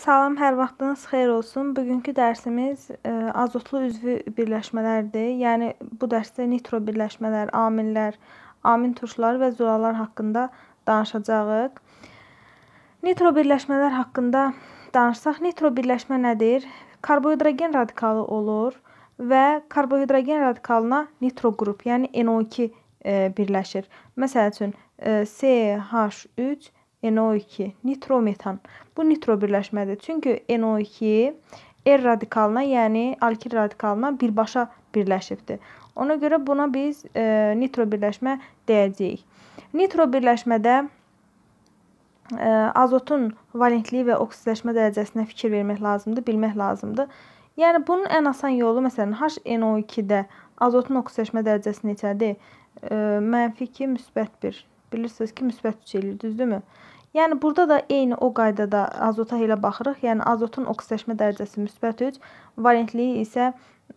Salam, hər vaxtınız xeyir olsun. Bugünkü dərsimiz e, azotlu üzvü birləşmələrdir. Yəni bu dərsdə nitro birləşmələr, amillər, amin turşuları və zülalar haqqında danışacağıq. Nitro birləşmələr haqqında danışsaq, nitro birləşmə nədir? Karbohidrogen radikalı olur və karbohidrogen radikalına nitro qrup, yəni NO2 e, birləşir. Məsəl üçün e, CH3 NO2, nitrometan. Bu nitro birləşmədir. Çünki NO2 R radikalına, yəni alkil radikalına birbaşa birləşibdir. Ona görə buna biz e, nitro birləşmə deyəcəyik. Nitro birləşmədə e, azotun valentliyi və oksidləşmə dərəcəsinə fikir vermək lazımdır, bilmək lazımdır. Yəni bunun ən asan yolu məsələn HNO2-də azotun oksidləşmə dərəcəsi neçədir? E, -2, müsbət 1. Bilirsiniz ki, müsbət 3 eləyir, düzdürmü? E, Yəni burada da eyni o qaydada azota elə baxırıq. Yəni azotun oksidləşmə dərəcəsi müsbət 3, valentliyi isə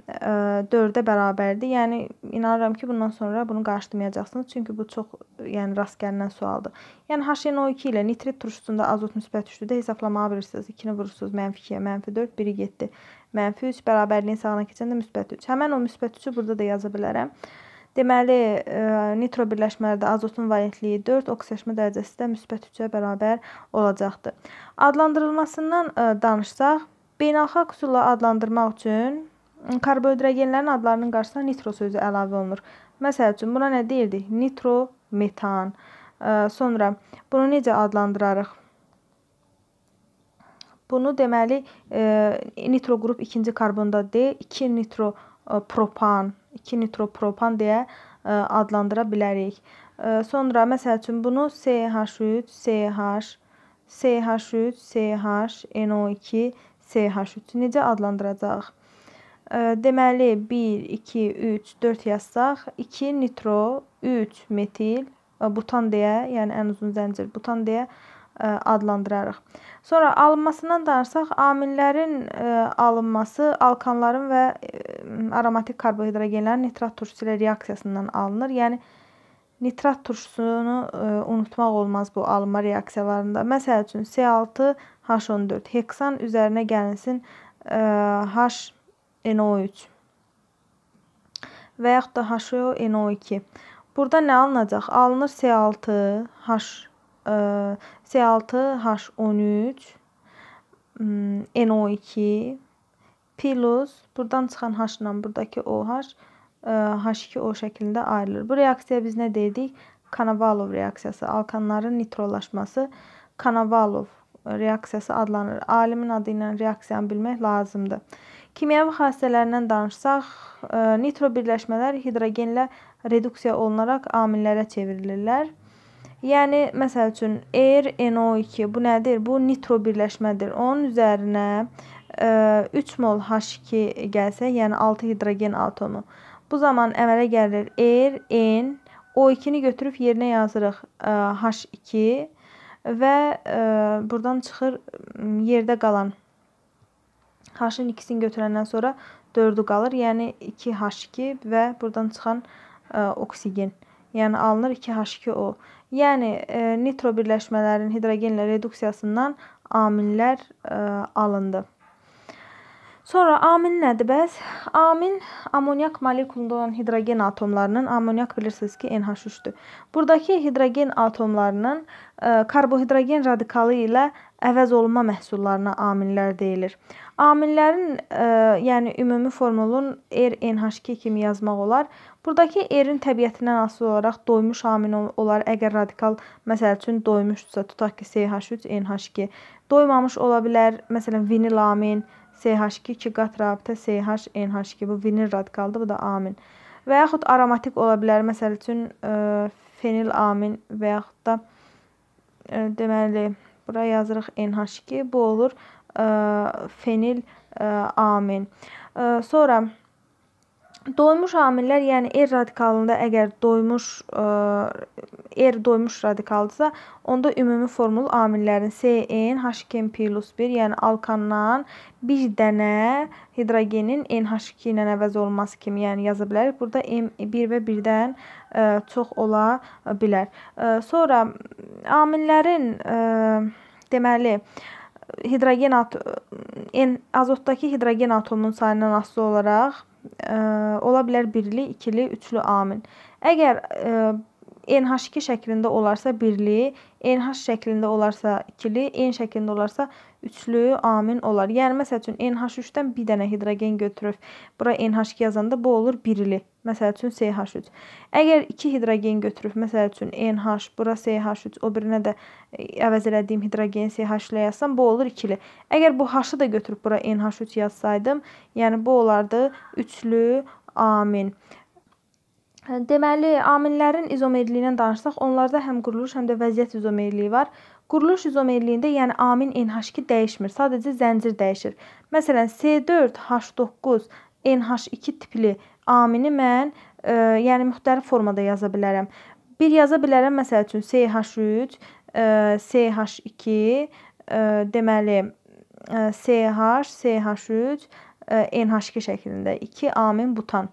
4-ə e, bərabərdir. Yəni inanıram ki, bundan sonra bunu qarşılamayacaqsınız, çünki bu çox, yəni rast gəlinən sualdır. Yəni HNO2 ilə nitrit turşusunda azot müsbət 3-dür. Hesablamağa bilirsiniz. 2-ni vurursunuz -2-yə, -4, 1-i 7, -3 bərabərliyin sağına keçəndə müsbət 3. Həmin o müsbət 3-ü burada da yaza bilərəm. Deməli, e, nitro birləşmələrdə azotun valentliyi 4, oksidləşmə dərəcəsi də müsbət 3-ə bərabər olacaqdır. Adlandırılmasından e, danışsaq, beynəlxalq üsulla adlandırmaq üçün karbohidrogenlərin adlarının qarşısına nitro sözü əlavə olunur. Məsəl üçün buna nə deyirdik? Nitrometan. E, sonra bunu necə adlandırarıq? Bunu deməli e, nitro qrup ikinci karbonda D, 2 nitro e, propan 2 nitropropan deyə e, adlandıra bilərik. E, sonra məsəl üçün bunu CH3, CH, CH3, CH, NO2, CH3 necə adlandıracağıq? E, deməli 1 2 3 4 yazsaq 2 nitro 3 metil butan deyə, yəni ən uzun zəncir butan deyə adlandırarıq. Sonra alınmasından danışsaq, amillərin alınması alkanların və aromatik karbohidrogenlərin nitrat turşusu ilə reaksiyasından alınır. Yəni nitrat turşusunu unutmaq olmaz bu alınma reaksiyalarında. Məsəl üçün C6H14 heksan üzərinə gəlinsin HNO3 və yaxud da HO NO2. Burada nə alınacaq? Alınır C6H C6H13 NO2 plus buradan çıxan H ilə buradakı OH H2O şəklində ayrılır. Bu reaksiyaya biz nə dedik? Kanavalov reaksiyası, alkanların nitrolaşması Kanavalov reaksiyası adlanır. Alimin adı ilə reaksiyanı bilmək lazımdır. Kimyəvi xassələrindən danışsaq, nitro birləşmələr hidrogenlə reduksiya olunaraq amillərə çevrilirlər. Yəni məsəl üçün R er, NO2 bu nədir? Bu nitro birləşmədir. Onun üzərinə ə, e, 3 mol H2 gəlsə, yəni 6 hidrogen atomu. Bu zaman əmələ gəlir R er, N O2-ni götürüb yerinə yazırıq ə, e, H2 və ə, e, buradan çıxır yerdə qalan H-ın ikisini götürəndən sonra 4-ü qalır. Yəni 2H2 və buradan çıxan ə, oksigen. Yəni alınır 2H2O. Yəni e, nitro birləşmələrin hidrogenlə reduksiyasından amillər e, alındı. Sonra amin nədir bəs? Amin amoniak molekulunda olan hidrogen atomlarının amoniak bilirsiniz ki, NH3-dür. Buradakı hidrogen atomlarının e, karbohidrogen radikalı ilə əvəz olunma məhsullarına amillər deyilir. Amillərin, yəni ümumi formulun RNH2 kimi yazmaq olar. Buradakı erin təbiətindən asılı olaraq doymuş amino olar. Əgər radikal məsəl üçün doymuşdursa, tutaq ki, CH3, NH2, doymamış ola bilər. Məsələn, vinil amin, CH2 iki qat rabitə CH, NH2 bu vinil radikaldır, bu da amin. Və yaxud aromatik ola bilər. Məsəl üçün e, fenil amin və yaxud da e, deməli, bura yazırıq NH2, bu olur e, fenil e, amin. E, sonra Doymuş amillər, yəni R er radikalında əgər doymuş e, R er doymuş radikaldırsa, onda ümumi formul amillərin CN H2n+1, yəni alkandan bir dənə hidrogenin NH2 ilə əvəz olması kimi, yəni yaza bilərik. Burada M1 və 1-dən e, çox ola bilər. E, sonra amillərin deməli hidrogen azotdakı hidrogen atomunun sayından asılı olaraq ola bilər birli, ikili, üçlü amil. Əgər e, NH2 şəklində olarsa birli, NH şəklində olarsa ikili, N şəklində olarsa üçlü amin olar. Yəni məsəl üçün NH3-dən bir dənə hidrogen götürüb bura NH2 yazanda bu olur birli. Məsəl üçün CH3. Əgər 2 hidrogen götürüb, məsəl üçün NH, bura CH3, o birinə də e, əvəz elədiyim hidrogen CH ilə yazsam, bu olur ikili. Əgər bu H-ı da götürüb bura NH3 yazsaydım, yəni bu olardı üçlü amin. Hə, deməli, amillərin izomerliyindən danışsaq, onlarda həm quruluş, həm də vəziyyət izomerliyi var. Quruluş izomerliyində, yəni amin NH2 dəyişmir, sadəcə zəncir dəyişir. Məsələn, C4H9 NH2 tipli amini mən, ə, e, yəni müxtəlif formada yaza bilərəm. Bir yaza bilərəm məsəl üçün CH3, ə, CH2, ə, deməli e, CH, CH3, ə, e, NH2 şəklində 2 amin butan.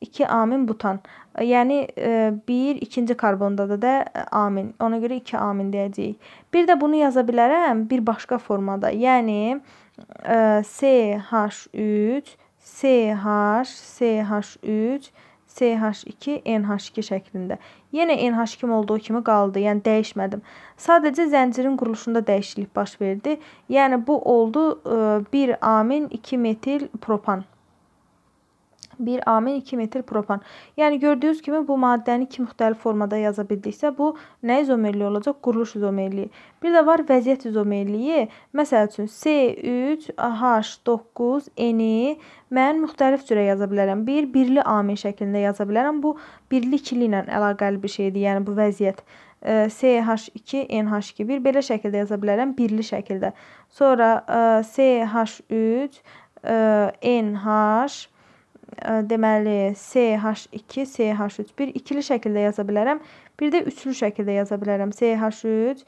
2 amin butan. E, yəni 1 e, ikinci karbondadır da e, amin. Ona görə 2 amin deyəcəyik. Bir də bunu yaza bilərəm bir başqa formada. Yəni CH3 CH CH3 CH2 NH2 şəklində. Yenə NH2 olduğu kimi qaldı, yəni dəyişmədim. Sadəcə zəncirin quruluşunda dəyişiklik baş verdi. Yəni bu oldu 1 amin 2 metil propan bir amil 2 metil propan. Yəni gördüyünüz kimi bu maddəni iki müxtəlif formada yaza bildiksə bu nə izomerliyi olacaq? Quruluş izomerliyi. Bir də var vəziyyət izomerliyi. Məsəl üçün C3H9N-i e mən müxtəlif cürə yaza bilərəm. Bir birli amil şəklində yaza bilərəm. Bu birli ikili ilə əlaqəli bir şeydir. Yəni bu vəziyyət e, CH2, NH2, belə şəkildə yaza bilərəm, birli şəkildə. Sonra e, CH3, NH, E, deməli CH2, CH3 ikili şəkildə yaza bilərəm. Bir də üçlü şəkildə yaza bilərəm. CH3,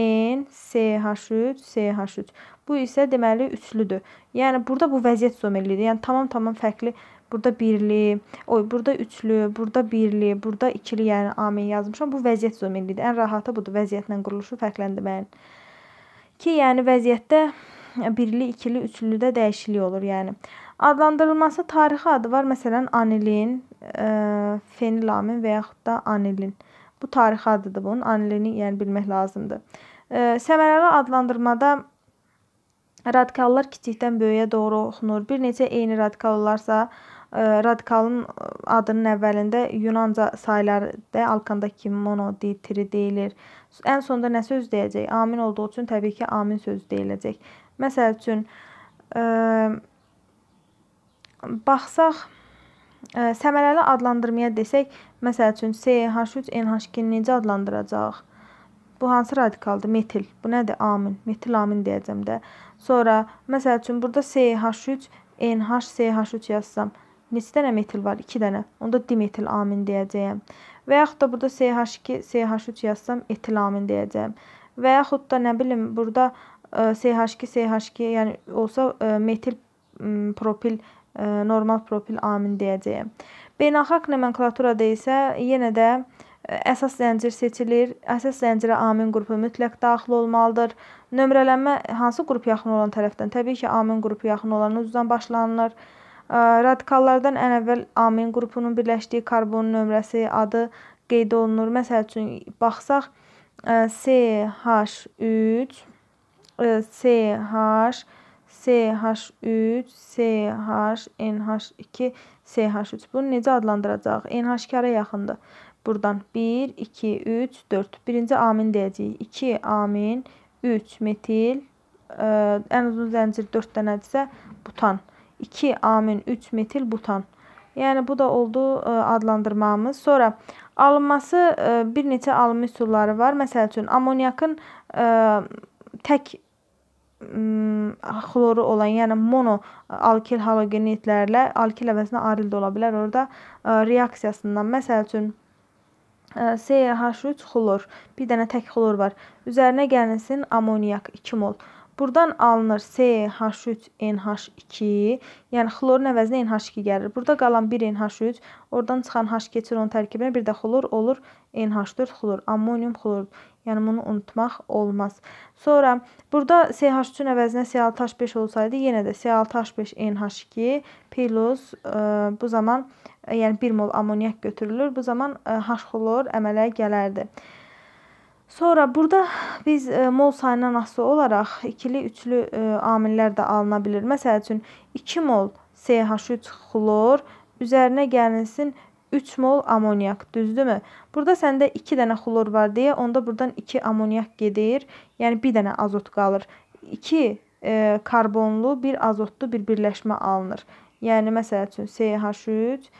N, CH3, CH3. Bu isə deməli üçlüdür. Yəni burada bu vəziyyət izomerliyidir. Yəni tamam-tamam fərqli Burada birli, oy burada üçlü, burada birli, burada ikili, yəni amin yazmışam. Bu vəziyyət izomerliyidir. Ən rahatı budur vəziyyətlə quruluşu fərqləndirməyin. Ki, yəni vəziyyətdə birli, ikili, üçlüdə dəyişiklik olur, yəni. Adlandırılması tarixi adı var. Məsələn, anilin, e, fenilamin və yaxud da anilin. Bu tarixi adıdır bunun. Anilini yəni bilmək lazımdır. E, səmərəli adlandırmada radikallar kiçikdən böyüyə doğru oxunur. Bir neçə eyni radikallarsa, e, radikalın adının əvvəlində Yunanca sayılarda alkandakı mono ditri deyilir. Ən sonda nə söz deyəcək? Amin olduğu üçün təbii ki, amin sözü deyiləcək. Məsəl üçün, e, baxsaq, ə, e, səmərəli adlandırmaya desək, məsəl üçün CH3NH2-ni necə adlandıracağıq? Bu hansı radikaldır? Metil. Bu nədir? Amin. Metil amin deyəcəm də. Sonra məsəl üçün burada CH3 NH CH3 yazsam, neçə dənə metil var? 2 dənə. Onda dimetil amin deyəcəyəm. Və yaxud da burada CH2 CH3 yazsam, etil amin deyəcəyəm. Və yaxud da nə bilim, burada CH2 e, CH2, yəni olsa e, metil propil E, normal profil amin deyəcəyəm. Beynəlxalq nomenklaturada isə yenə də e, əsas zəncir seçilir. Əsas zəncirə amin qrupu mütləq daxil olmalıdır. Nömrələnmə hansı qrup yaxın olan tərəfdən? Təbii ki, amin qrupu yaxın olan uzdan başlanılır. E, radikallardan ən əvvəl amin qrupunun birləşdiyi karbon nömrəsi, adı qeyd olunur. Məsəl üçün baxsaq CH3 CH CH3, CH, NH2, CH3. Bunu necə adlandıracağıq? NH2-ə yaxındır. Buradan 1, 2, 3, 4. Birinci amin deyəcəyik. 2 amin, 3 metil, ə, e, ən uzun zəncir 4 dənədirsə butan. 2 amin, 3 metil butan. Yəni bu da oldu ə, e, adlandırmamız. Sonra alınması ə, e, bir neçə alınma üsulları var. Məsəl üçün amoniakın ə, tək xloru olan, yəni mono alkil halogenidlərlə alkil əvəzinə aril də ola bilər orada reaksiyasından. Məsəl üçün CH3 xlor, bir dənə tək xlor var. Üzərinə gəlinsin amoniak 2 mol. Burdan alınır CH3, NH2, yəni xlorun əvəzinə NH2 gəlir. Burada qalan 1 NH3, oradan çıxan H keçir onun tərkibinə, bir də xlor olur NH4 xlor, ammonium xlor. Yəni bunu unutmaq olmaz. Sonra burada CH3-ün əvəzinə Cl6H5 olsaydı, yenə də Cl6H5 NH2 plus ə, bu zaman e, yəni 1 mol amoniak götürülür. Bu zaman e, H xlor əmələ gələrdi. Sonra burada biz e, mol sayından asılı olaraq ikili, üçlü e, amillər də alına bilir. Məsəl üçün 2 mol CH3 xlor üzərinə gəlinsin 3 mol amoniak, düzdürmü? Burada səndə 2 dənə xlor var deyə, onda burdan 2 amoniak gedir. Yəni 1 dənə azot qalır. 2 e, karbonlu, 1 azotlu bir birləşmə alınır. Yəni məsəl üçün CH3,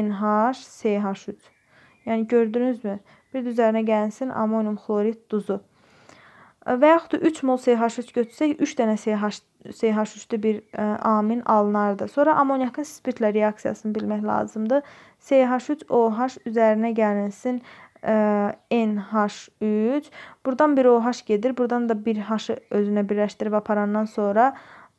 NH, CH3. Yəni gördünüzmü? Bir də üzərinə gəlsin amonium xlorid duzu. E, və yaxud da 3 mol CH3 götürsək, 3 dənə CH CH3-lü bir ə, e, amin alınardı. Sonra amoniakın spirtlə reaksiyasını bilmək lazımdır. CH3OH üzərinə gəlinsin ə, e, NH3. Burdan bir OH gedir, burdan da bir H-ı özünə birləşdirib aparandan sonra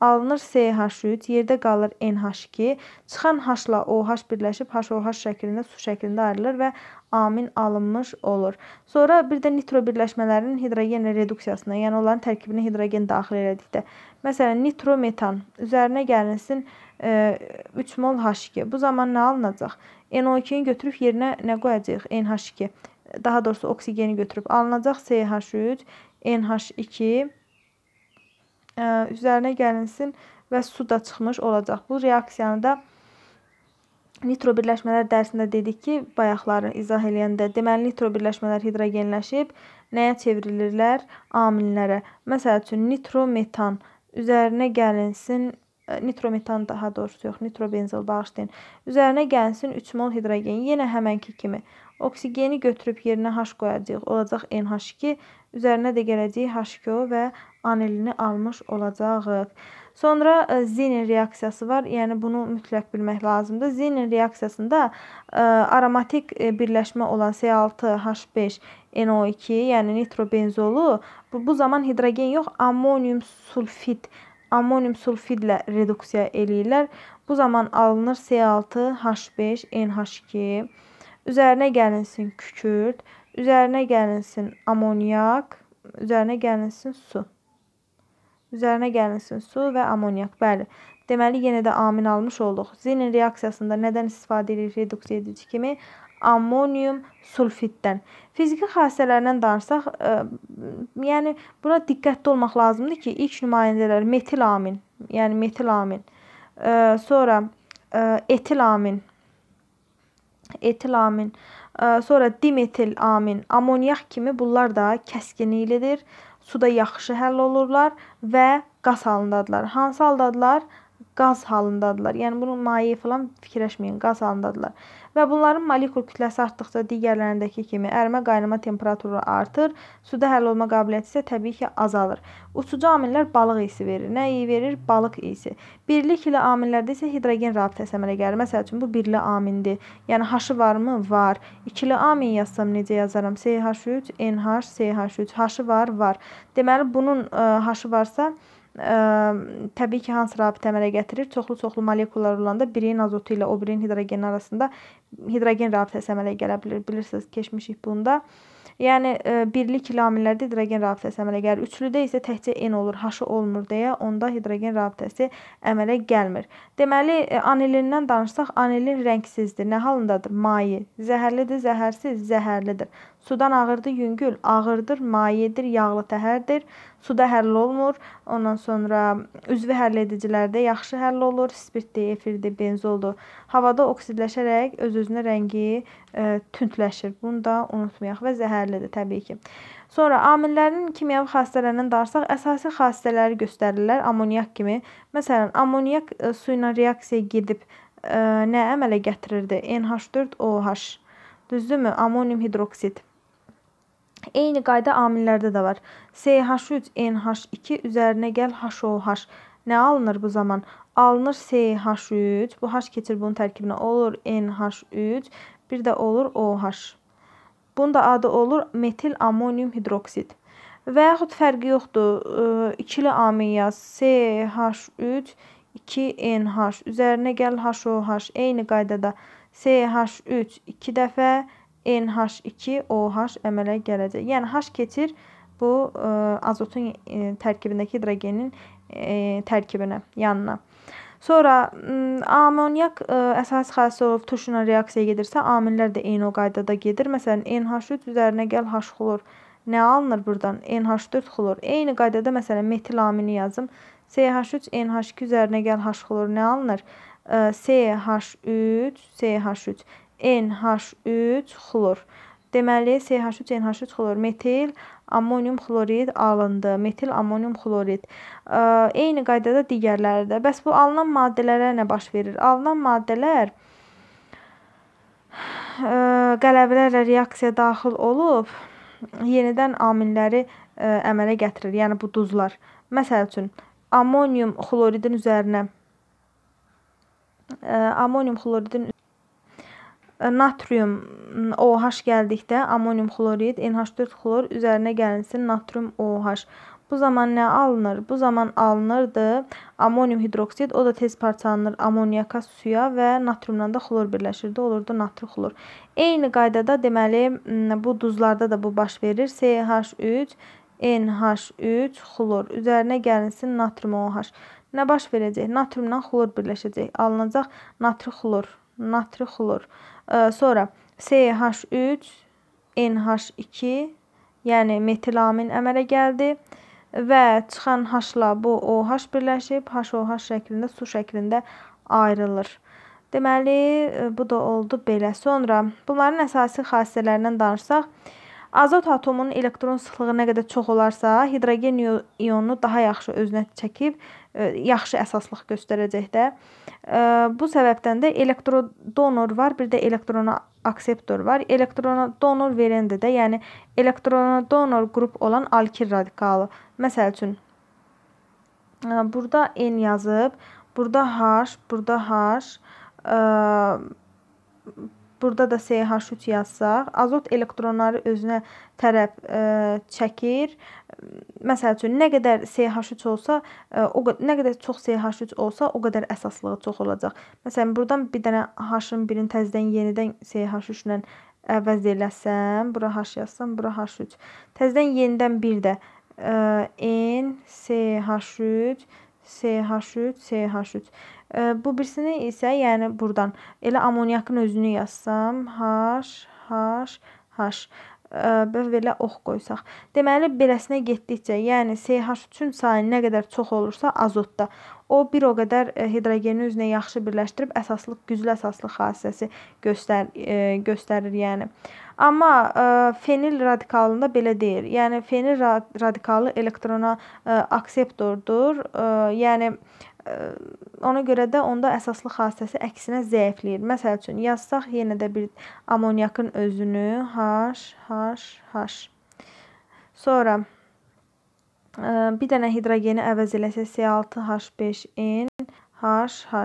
alınır CH3, yerdə qalır NH2. Çıxan H-la OH birləşib HOH şəklində su şəklində ayrılır və amin alınmış olur. Sonra bir də nitro birləşmələrinin hidrogenlə reduksiyasına, yəni onların tərkibinə hidrogen daxil elədikdə, məsələn, nitrometan üzərinə gəlinsin e, 3 mol H2. Bu zaman nə alınacaq? NO2-ni götürüb yerinə nə qoyacağıq? NH2. Daha doğrusu oksigeni götürüb alınacaq CH3, NH2 e, üzərinə gəlinsin və su da çıxmış olacaq. Bu reaksiyanı da Nitro birləşmələr dərsində dedik ki, bayaqları izah eləyəndə, deməli nitro birləşmələr hidrogenləşib nəyə çevrilirlər? Amillərə. Məsəl üçün nitrometan üzərinə gəlinsin e, nitrometan daha doğrusu yox, nitrobenzol bağışlayın. Üzərinə gəlinsin 3 mol hidrogen, yenə həmənki kimi. Oksigeni götürüb yerinə H qoyacağıq. Olacaq NH2, üzərinə də gələcək H2O və anilini almış olacağıq. Sonra e, Zenin reaksiyası var. Yəni bunu mütləq bilmək lazımdır. Zenin reaksiyasında e, aromatik e, birləşmə olan C6H5 NO2, yəni nitrobenzolu bu, bu zaman hidrogen yox, ammonium sulfid ammonium sulfidlə reduksiya eləyirlər. Bu zaman alınır C6H5NH2. Üzərinə gəlinsin kükürt, üzərinə gəlinsin amoniak, üzərinə gəlinsin su. Üzərinə gəlinsin su və amoniak. Bəli. Deməli yenə də amin almış olduq. Zinin reaksiyasında nədən istifadə edirik reduksiya edici kimi? ammonium sulfitdən. Fiziki xassələrindən danışsaq, ə, e, yəni buna diqqətli olmaq lazımdır ki, ilk nümayəndələr metil amin, yəni metil amin, ə, e, sonra ə, e, etil amin, etil amin, ə, sonra dimetil amin, amoniak kimi bunlar da kəskinliklidir suda yaxşı həll olurlar və qas halındadılar. Hansı haldadılar? qaz halındadılar. Yəni bunun maye falan fikirləşməyin, qaz halındadılar. Və bunların molekul kütləsi artdıkca digərlərindəki kimi ərimə, qaynama temperaturu artır, suda həll olma qabiliyyəti isə təbii ki, azalır. Uçucu amillər balıq iysi verir. Nə iyi verir? Balıq iysi. Birlik ilə amillərdə isə hidrogen rabitəsi əmələ gəlir. Məsəl üçün bu birli amindir. Yəni H-ı varmı? Var. İkili amin yazsam necə yazaram? CH3, NH, CH3. H-ı var, var. Deməli bunun e, H-ı varsa, ə, təbii ki, hansı rabitə əmələ gətirir? Çoxlu-çoxlu molekullar olanda birinin azotu ilə o birinin hidrogeni arasında hidrogen rabitəsi əmələ gələ bilər. Bilirsiniz, keçmişik bunda. Yəni ə, birli kilo amillərdə hidrogen rabitəsi əmələ gəlir. Üçlüdə isə təkcə N olur, H olmur deyə onda hidrogen rabitəsi əmələ gəlmir. Deməli, anilindən danışsaq, anilin rəngsizdir. Nə halındadır? Mayi. Zəhərlidir, zəhərsiz, zəhərlidir. Sudan ağırdır yüngül, ağırdır, mayedir, yağlı təhərdir. Suda həll olunur. Ondan sonra üzvi həll edicilərdə yaxşı həll olur. Spirtdir, efirdir, benzoldur. Havada oksidləşərək öz-özünə rəngi ə, e, tündləşir. Bunu da unutmayaq və zəhərlidir təbii ki. Sonra amillərin kimyəvi xassələrindən darsaq, əsasi xassələri göstərirlər amoniak kimi. Məsələn, amoniak ə, e, su ilə reaksiyaya gedib ə, e, nə əmələ gətirirdi? NH4OH. Düzdürmü? Amonium hidroksid. Eyni qayda amillərdə də var. CH3 NH2 üzərinə gəl HOH. Nə alınır bu zaman? Alınır CH3, bu H keçir bunun tərkibinə olur NH3, bir də olur OH. Bunun da adı olur metil amonium hidroksid. Və yaxud fərqi yoxdur. İkili amil yaz. CH3 2NH üzərinə gəl HOH. Eyni qaydada CH3 2 dəfə NH2OH əmələ gələcək. Yəni H keçir bu ə, e, azotun ə, e, tərkibindəki hidrogenin ə, e, tərkibinə, yanına. Sonra amonyak ə, əsas xassəsi olub turşuna reaksiyaya gedirsə, amillər də eyni o qaydada gedir. Məsələn, NH3 üzərinə gəl H xlor. Nə alınır burdan? NH4 xlor. Eyni qaydada məsələn metil amini yazım. CH3 NH2 üzərinə gəl H xlor nə alınır? CH3 CH3 NH3 xlor. Deməli, CH3, NH3 xlor, metil, ammonium xlorid alındı. Metil ammonium xlorid. E, eyni qaydada digərləri də. Bəs bu alınan maddələrə nə baş verir? Alınan maddələr e, qələvələrlə reaksiya daxil olub yenidən amilləri e, əmələ gətirir. Yəni bu duzlar. Məsəl üçün ammonium xloridin üzərinə ammonium xloridin Natrium OH gəldikdə amonium xlorid, NH4 xlor üzərinə gəlinsin natrium OH. Bu zaman nə alınır? Bu zaman alınırdı amonium hidroksid, o da tez parçalanır amoniyaka, suya və natriumdan da xlor birləşirdi, olurdu natrixlor. Eyni qaydada deməli bu duzlarda da bu baş verir. CH3 NH3 xlor üzərinə gəlinsin natrium OH. Nə baş verəcək? Natriumla xlor birləşəcək. Alınacaq natrixlor natrixlor. Sonra CH3, NH2, yəni metilamin əmələ gəldi və çıxan H-la bu OH birləşib HOH şəklində su şəklində ayrılır. Deməli, e, bu da oldu belə. Sonra bunların əsasi xassələrindən danışsaq, azot atomunun elektron sıxlığı nə qədər çox olarsa, hidrogen ionu daha yaxşı özünə çəkib E, yaxşı əsaslıq göstərəcək də. E, bu səbəbdən də elektrodonor var, bir də elektrona akseptor var. Elektrona donor verəndə də, yəni elektrona donor qrup olan alkil radikalı. Məsəl üçün e, burada N yazıb, burada H, burada H, Burada da CH3 yazsaq, azot elektronları özünə tərəf ə, e, çəkir. Məsəl üçün nə qədər CH3 olsa, ə, e, o nə qədər çox CH3 olsa, o qədər əsaslığı çox olacaq. Məsələn, burdan bir dənə H-ın birini təzədən yenidən CH3 ilə əvəz eləsəm, bura H yazsam, bura H3. Təzədən yenidən bir də ə, e, N CH3 CH3 CH3 Bu birisini isə, yəni burdan elə ammoniakın özünü yazsam, H, H, H belə ox oh qoysaq. Deməli beləsinə getdikcə, yəni CH üçün sayı nə qədər çox olursa azotda, o bir o qədər e, hidrogeni özünə yaxşı birləşdirib əsaslıq, güclü əsaslıq xassəsi göstər e, göstərir, yəni. Amma ə, e, fenil radikalında belə deyil. Yəni fenil radikalı elektrona ə, akseptordur. Ə, yəni ona görə də onda əsaslı xassəsi əksinə zəifləyir. Məsəl üçün yazsaq yenə də bir amoniakın özünü H H H. Sonra e, bir dənə hidrogeni əvəz eləsək C6H5N H H.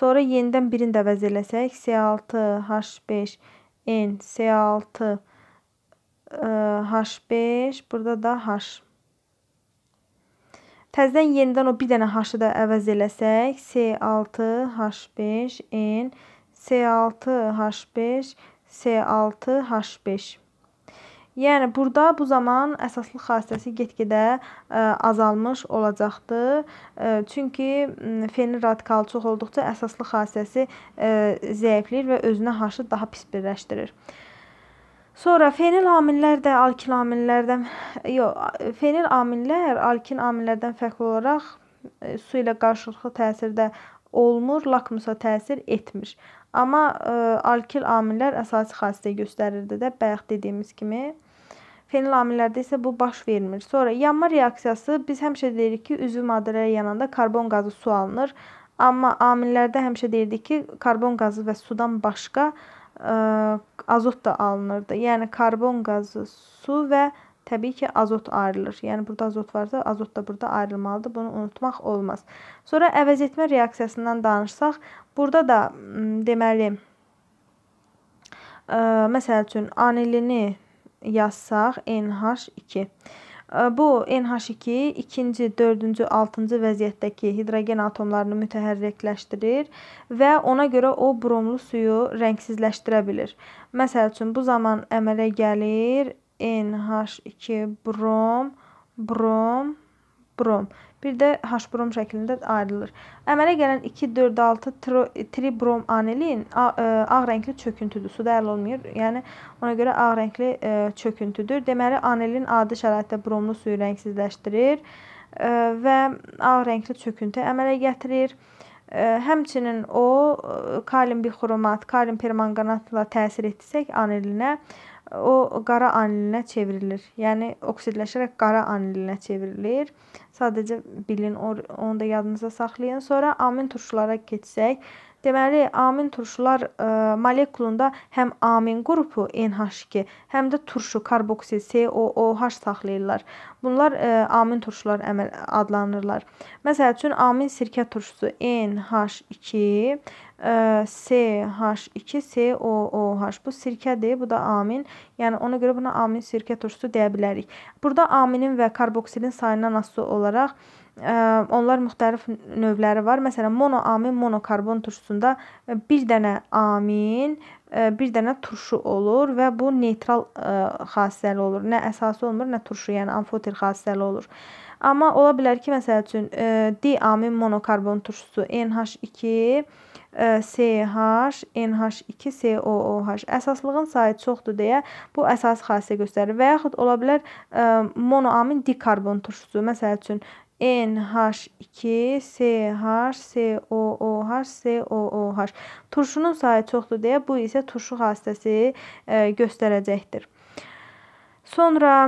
Sonra yenidən birini də əvəz eləsək C6H5N C6 H5 burada da H Təzədən yenidən o bir dənə H-ı da əvəz eləsək, C6H5N, C6H5, C6H5. Yəni burada bu zaman əsaslıq xassəsi get-gedə e, azalmış olacaqdır. E, çünki fenil radikal çox olduqca əsaslıq xassəsi e, zəifləyir və özünə haşı daha pis birləşdirir. Sonra fenil amillər də alkil amillərdən yox, fenil amillər alkin amillərdən fərqli olaraq e, su ilə qarşılıqlı təsirdə olmur, lakmusa təsir etmir. Amma ə, e, alkil amillər əsas xassəyə göstərirdi də bayaq dediyimiz kimi. Fenil amillərdə isə bu baş vermir. Sonra yanma reaksiyası biz həmişə deyirik ki, üzvü maddələrə yananda karbon qazı su alınır. Amma amillərdə həmişə deyirdik ki, karbon qazı və sudan başqa ə, azot da alınırdı. Yəni karbon qazı, su və təbii ki, azot ayrılır. Yəni burada azot varsa, azot da burada ayrılmalıdır. Bunu unutmaq olmaz. Sonra əvəzetmə reaksiyasından danışsaq, burada da deməli ə, məsəl üçün anilini yazsaq NH2 Bu NH2 ikinci, dördüncü, altıncı vəziyyətdəki hidrogen atomlarını mütəhərrikləşdirir və ona görə o bromlu suyu rəngsizləşdirə bilir. Məsəl üçün bu zaman əmələ gəlir NH2 brom, brom, brom, bir də H-brom şəklində ayrılır. Əmələ gələn 2-4-6 tribrom anilin e, ağ rəngli çöküntüdür. Suda əl olmayır. Yəni ona görə ağ rəngli ə, e, çöküntüdür. Deməli anilin adi şəraitdə bromlu suyu rəngsizləşdirir ə, e, və ağ rəngli çöküntü əmələ gətirir. Ə, həmçinin o kalium bixromat, kalium permanganatla təsir etsək anilinə o qara anilinə çevrilir. Yəni oksidləşərək qara anilinə çevrilir. Sadəcə bilin, onu da yadınıza saxlayın. Sonra amin turşulara keçsək, Deməli, amin turşular ə, e, molekulunda həm amin qrupu NH2, həm də turşu karboksil COOH saxlayırlar. Bunlar ə, e, amin turşular əməl adlanırlar. Məsəl üçün amin sirkə turşusu NH2 CH2COOH bu sirkədir, bu da amin. Yəni ona görə buna amin sirkə turşusu deyə bilərik. Burada aminin və karboksilin sayından asılı olaraq ə, e, onlar müxtəlif növləri var. Məsələn, monoamin, monokarbon turşusunda e, bir dənə amin, e, bir dənə turşu olur və bu neytral xassəli olur. Nə əsası olmur, nə turşu, yəni amfoter xassəli olur. Amma ola bilər ki, məsəl üçün diamin monokarbon turşusu NH2 CH, NH2, COOH. Əsaslığın sayı çoxdur deyə bu əsas xassəyə göstərir və yaxud ola bilər monoamin dikarbon turşusu. Məsəl üçün NH2, CH, COOH, COOH. Turşunun sayı çoxdur deyə bu isə turşu xassəsi göstərəcəkdir. Sonra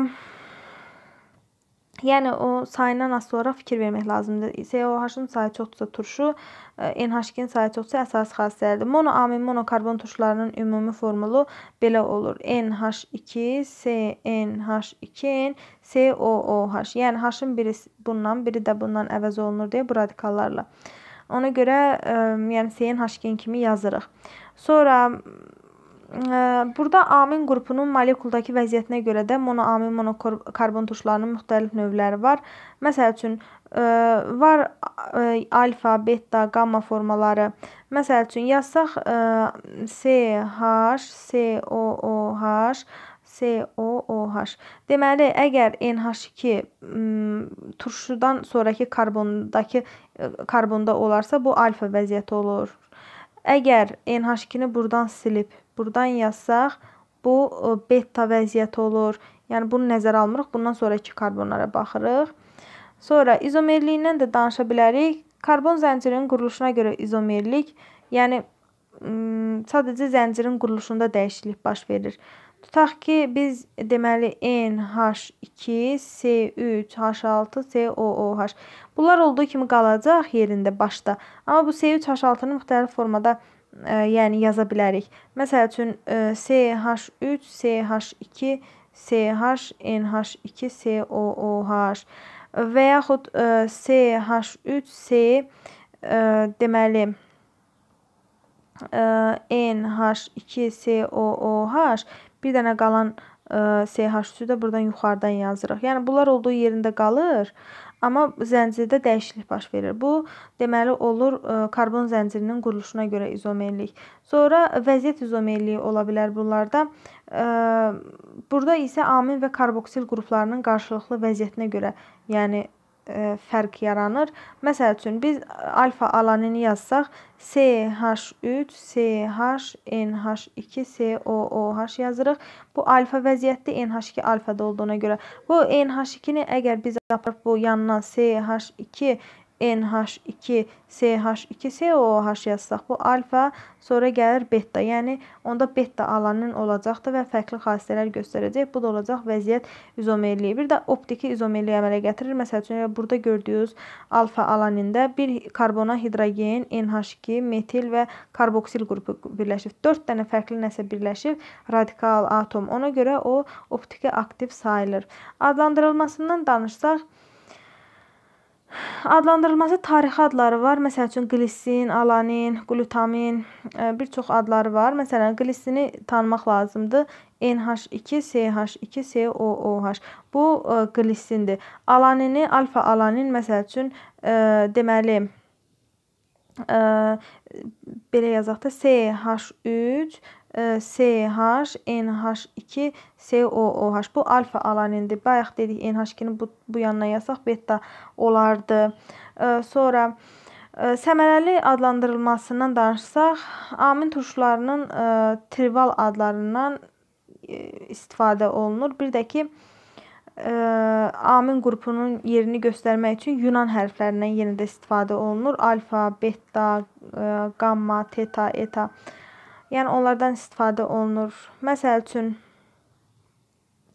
Yəni o sayından az sonra fikir vermək lazımdır. COH-ın sayı çoxdursa turşu, e, NH2-nin sayı çoxdursa əsas xassələrdir. Monoamin monokarbon turşularının ümumi formulu belə olur. NH2, CNH2, COOH. Yəni H-ın biri bundan, biri də bundan əvəz olunur deyə bu radikallarla. Ona görə, ə, e, yəni CNH2 kimi yazırıq. Sonra Burada amin qrupunun molekuldakı vəziyyətinə görə də monoamin, monokarbon turşlarının müxtəlif növləri var. Məsəl üçün var alfa, beta, qamma formaları. Məsəl üçün yazsaq CH, COOH, COOH. Deməli, əgər NH2 turşudan sonrakı karbondakı karbonda olarsa, bu alfa vəziyyəti olur. Əgər NH2-ni burdan silib burdan yazsaq, bu e, beta vəziyyəti olur. Yəni bunu nəzərə almırıq. Bundan sonrakı karbonlara baxırıq. Sonra izomerliyindən də danışa bilərik. Karbon zəncirinin quruluşuna görə izomerlik, yəni sadəcə zəncirin quruluşunda dəyişiklik baş verir. Tutaq ki, biz deməli NH2, C3, H6, COOH. Bunlar olduğu kimi qalacaq yerində başda. Amma bu C3H6-nı müxtəlif formada E, yəni yaza bilərik. Məsəl üçün CH3, e, CH2, CH, NH2, COOH və yaxud CH3, e, C deməli NH2, COOH bir dənə qalan CH3-ü də buradan yuxarıdan yazırıq. Yəni bunlar olduğu yerində qalır. Amma zəncirdə dəyişiklik baş verir. Bu deməli olur e, karbon zəncirinin quruluşuna görə izomerlik. Sonra vəziyyət izomerliyi ola bilər bunlarda. E, burada isə amin və karboksil qruplarının qarşılıqlı vəziyyətinə görə, yəni ə, e, fərq yaranır. Məsəl üçün biz alfa alanini yazsaq CH3, CH, NH2, COOH yazırıq. Bu alfa vəziyyətdə NH2 alfada olduğuna görə bu NH2-ni əgər biz aparıb bu yanına CH2 NH2, CH2, COOH yazsaq, bu alfa, sonra gəlir beta. Yəni onda beta alanin olacaqdır və fərqli xassələr göstərəcək. Bu da olacaq vəziyyət izomerliyi. Bir də optiki izomerliyi əmələ gətirir. Məsəl üçün yəni, burada gördüyünüz alfa alanində bir karbona hidrogen, NH2, metil və karboksil qrupu birləşib. 4 dənə fərqli nəsə birləşib radikal atom. Ona görə o optiki aktiv sayılır. Adlandırılmasından danışsaq, Adlandırılması tarixi adları var. Məsəl üçün glisin, alanin, glutamin, e, bir çox adları var. Məsələn, glisini tanımaq lazımdır. NH2, CH2, COOH. Bu e, glisindir. Alanini, alfa alanin məsəl üçün e, deməli ə, belə yazaq da CH3 CH, NH2, COOH. Bu alfa alanindir. Bayaq dedik NH2-ni bu, bu yanına yazsaq beta olardı. Sonra e, səmərəli adlandırılmasından danışsaq, amin turşularının e, trival adlarından e, istifadə olunur. Bir də ki, ə, amin qrupunun yerini göstərmək üçün Yunan hərflərindən yenə də istifadə olunur. Alfa, beta, ə, qamma, teta, eta. Ə, Yəni onlardan istifadə olunur. Məsəl üçün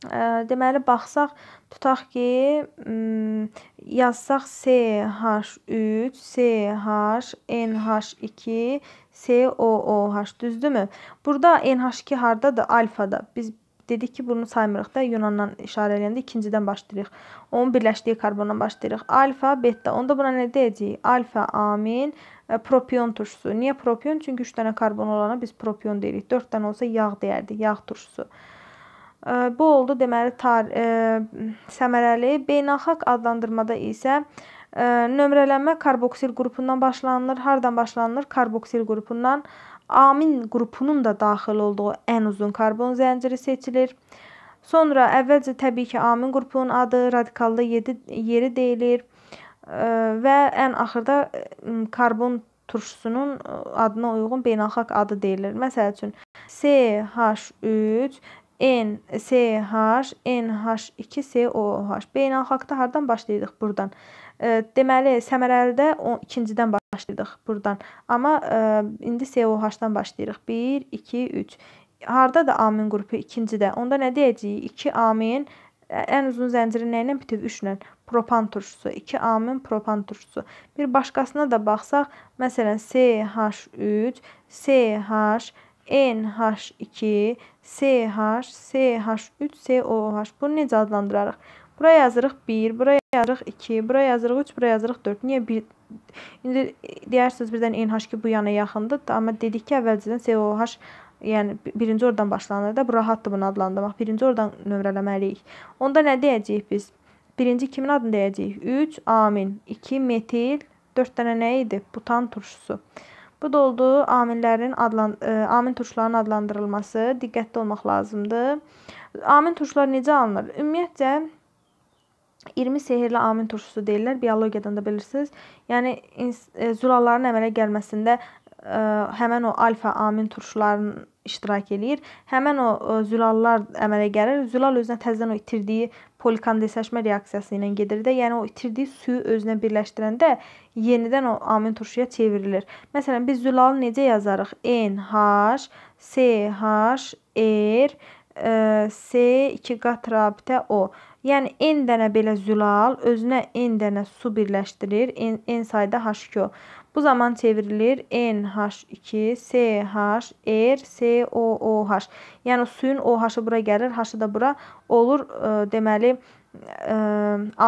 e, deməli baxsaq, tutaq ki, yazsaq CH3, CH, NH2, COOH, düzdürmü? Burada NH2 hardadır? Alfada. Biz dedik ki, bunu saymırıq da Yunandan işarə edəndə ikincidən başlayırıq. Onun birləşdiyi karbondan başlayırıq. Alfa, beta. Onda buna nə deyəcəyik? Alfa, amin, amin. E, propion turşusu. Niyə propion? Çünki 3 dənə karbon olana biz propion deyirik. 4 dənə olsa yağ deyərdi, yağ turşusu. E, bu oldu deməli tar ə, e, səmərəli. Beynəlxalq adlandırmada isə ə, nömrələnmə karboksil qrupundan başlanılır. Hardan başlanılır? Karboksil qrupundan. Amin qrupunun da daxil olduğu ən uzun karbon zənciri seçilir. Sonra əvvəlcə təbii ki, amin qrupunun adı radikalda yeri deyilir və ən axırda e, karbon turşusunun e, adına uyğun beynəlxalq adı deyilir. Məsəl üçün CH3 N, CH, NH2, COOH. Beynəlxalqda hardan başlayırdıq? Burdan. E, deməli, səmərəlidə 2-cidən başlayırdıq burdan. Amma indi COOH-dan başlayırıq. 1, 2, 3. Harda da amin qrupu 2-cidə. Onda nə deyəcəyik? 2 amin Ən uzun zənciri nə ilə bitir? 3 ilə. Propan turşusu, 2 amin propan turşusu. Bir başqasına da baxsaq, məsələn CH3, CH NH2, CH, CH3, COOH. Bunu necə adlandırarıq? Bura yazırıq 1, bura yazırıq 2, bura yazırıq 3, bura yazırıq 4. Niyə 1? İndi deyərsiniz birdən NH2 bu yana yaxındır, amma dedik ki, əvvəlcədən COOH yəni birinci oradan başlanır da, bu rahatdır bunu adlandırmaq. Birinci oradan nömrələməliyik. Onda nə deyəcəyik biz? Birinci kimin adını deyəcəyik? 3 amin, 2 metil, 4 dənə nə idi? Butan turşusu. Bu da oldu amillərin adlan ə, e, amin turşularının adlandırılması. Diqqətli olmaq lazımdır. Amin turşular necə alınır? Ümumiyyətcə 20 sehrli amin turşusu deyirlər. Biologiyadan da bilirsiniz. Yəni e, zülaların əmələ gəlməsində ə, e, həmən o alfa amin turşularının iştirak eləyir. Həmin o zülallar əmələ gəlir. Zülal özünə təzədən o itirdiyi polikondensləşmə reaksiyası ilə gedir də, yəni o itirdiyi suyu özünə birləşdirəndə yenidən o amin turşuya çevrilir. Məsələn, biz zülalı necə yazarıq? NH CHR S 2 e, qat rabitə O. Yəni n dənə belə zülal özünə n dənə su birləşdirir. N, n sayda H2O. Bu zaman çevrilir NH2SHRCOOH. E yəni suyun OH-ı bura gəlir, H-ı da bura olur. E, deməli e,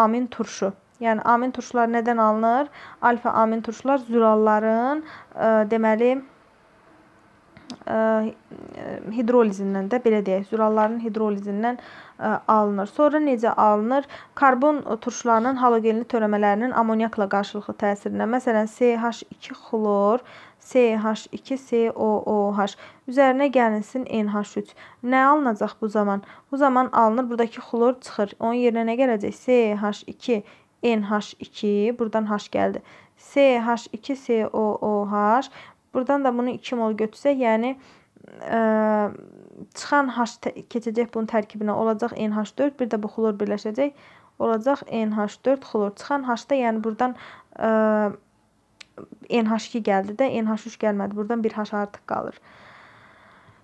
amin turşu. Yəni amin turşular nədən alınır? Alfa amin turşular züralların e, deməli e, hidrolizindən də belə deyək, züralların hidrolizindən alınır alınır. Sonra necə alınır? Karbon turşularının halogenli törəmələrinin amoniakla qarşılıqlı təsirinə, məsələn, CH2-xlor, CH2COOH üzərinə gəlinsin NH3. Nə alınacaq bu zaman? Bu zaman alınır, buradakı xlor çıxır. Onun yerinə nə gələcək? CH2 NH2, buradan H gəldi. CH2COOH, buradan da bunu 2 mol götürsək, yəni ə, çıxan H keçəcək bunun tərkibinə olacaq NH4, bir də bu xlor birləşəcək, olacaq NH4 xlor. Çıxan H-da, yəni burdan ə, e, NH2 gəldi də, NH3 gəlmədi. Burdan bir H artıq qalır.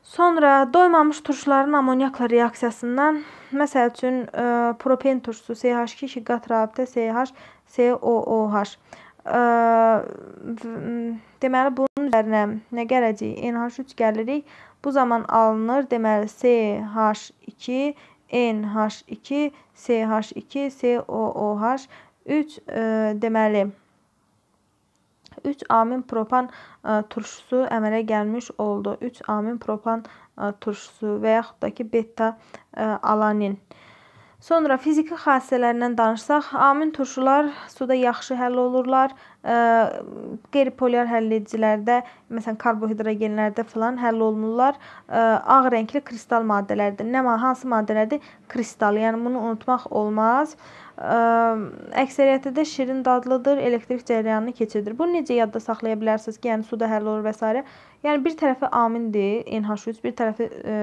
Sonra doymamış turşuların amoniakla reaksiyasından məsəl üçün ə, e, propen turşusu CH2 2 qat rabitə CH COOH deməli bunun üzərinə nə gələcək? NH3 gəlirik. Bu zaman alınır. Deməli CH2 NH2 CH2 COOH 3 e, deməli 3 amin propan e, turşusu əmələ gəlmiş oldu. 3 amin propan e, turşusu və yaxud da ki beta alanin. Sonra fiziki xassələrindən danışsaq, amin turşular suda yaxşı həll olurlar. E, qeyri-polyar həlledicilərdə, məsələn, karbohidrogenlərdə falan həll olunurlar. E, ağ rəngli kristal maddələrdir. Nə hansı maddələrdir? Kristal. Yəni bunu unutmaq olmaz. E, Əksəriyyətində də şirin dadlıdır, elektrik cərəyanını keçirir. Bunu necə yadda saxlaya bilərsiniz ki, yəni suda həll olur və s. Yəni bir tərəfi amindir, NH3, bir tərəfi ə,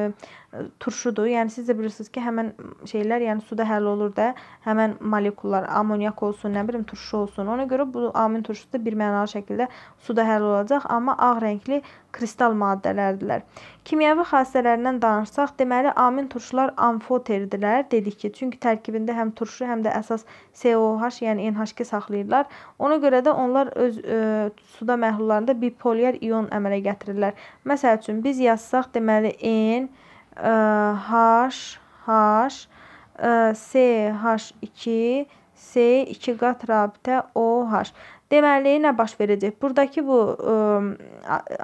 turşudur. Yəni siz də bilirsiniz ki, həmin şeylər, yəni suda həll olur da, həmin molekullar, amoniak olsun, nə bilim, turşu olsun. Ona görə bu amin turşusu da birmənalı şəkildə suda həll olacaq, amma ağ rəngli kristal maddələrdirlər. Kimyəvi xassələrindən danışsaq, deməli amin turşular amfoterdirlər dedik ki, çünki tərkibində həm turşu, həm də əsas COOH, yəni NH2 saxlayırlar. Ona görə də onlar öz ə, e, suda məhlullarında bipolyar ion əmələ gətirirlər. Məsəl üçün biz yazsaq, deməli N H, H, S, H2, S, e, 2 qat rabitə OH. Deməli, nə baş verəcək? Burdakı bu ə,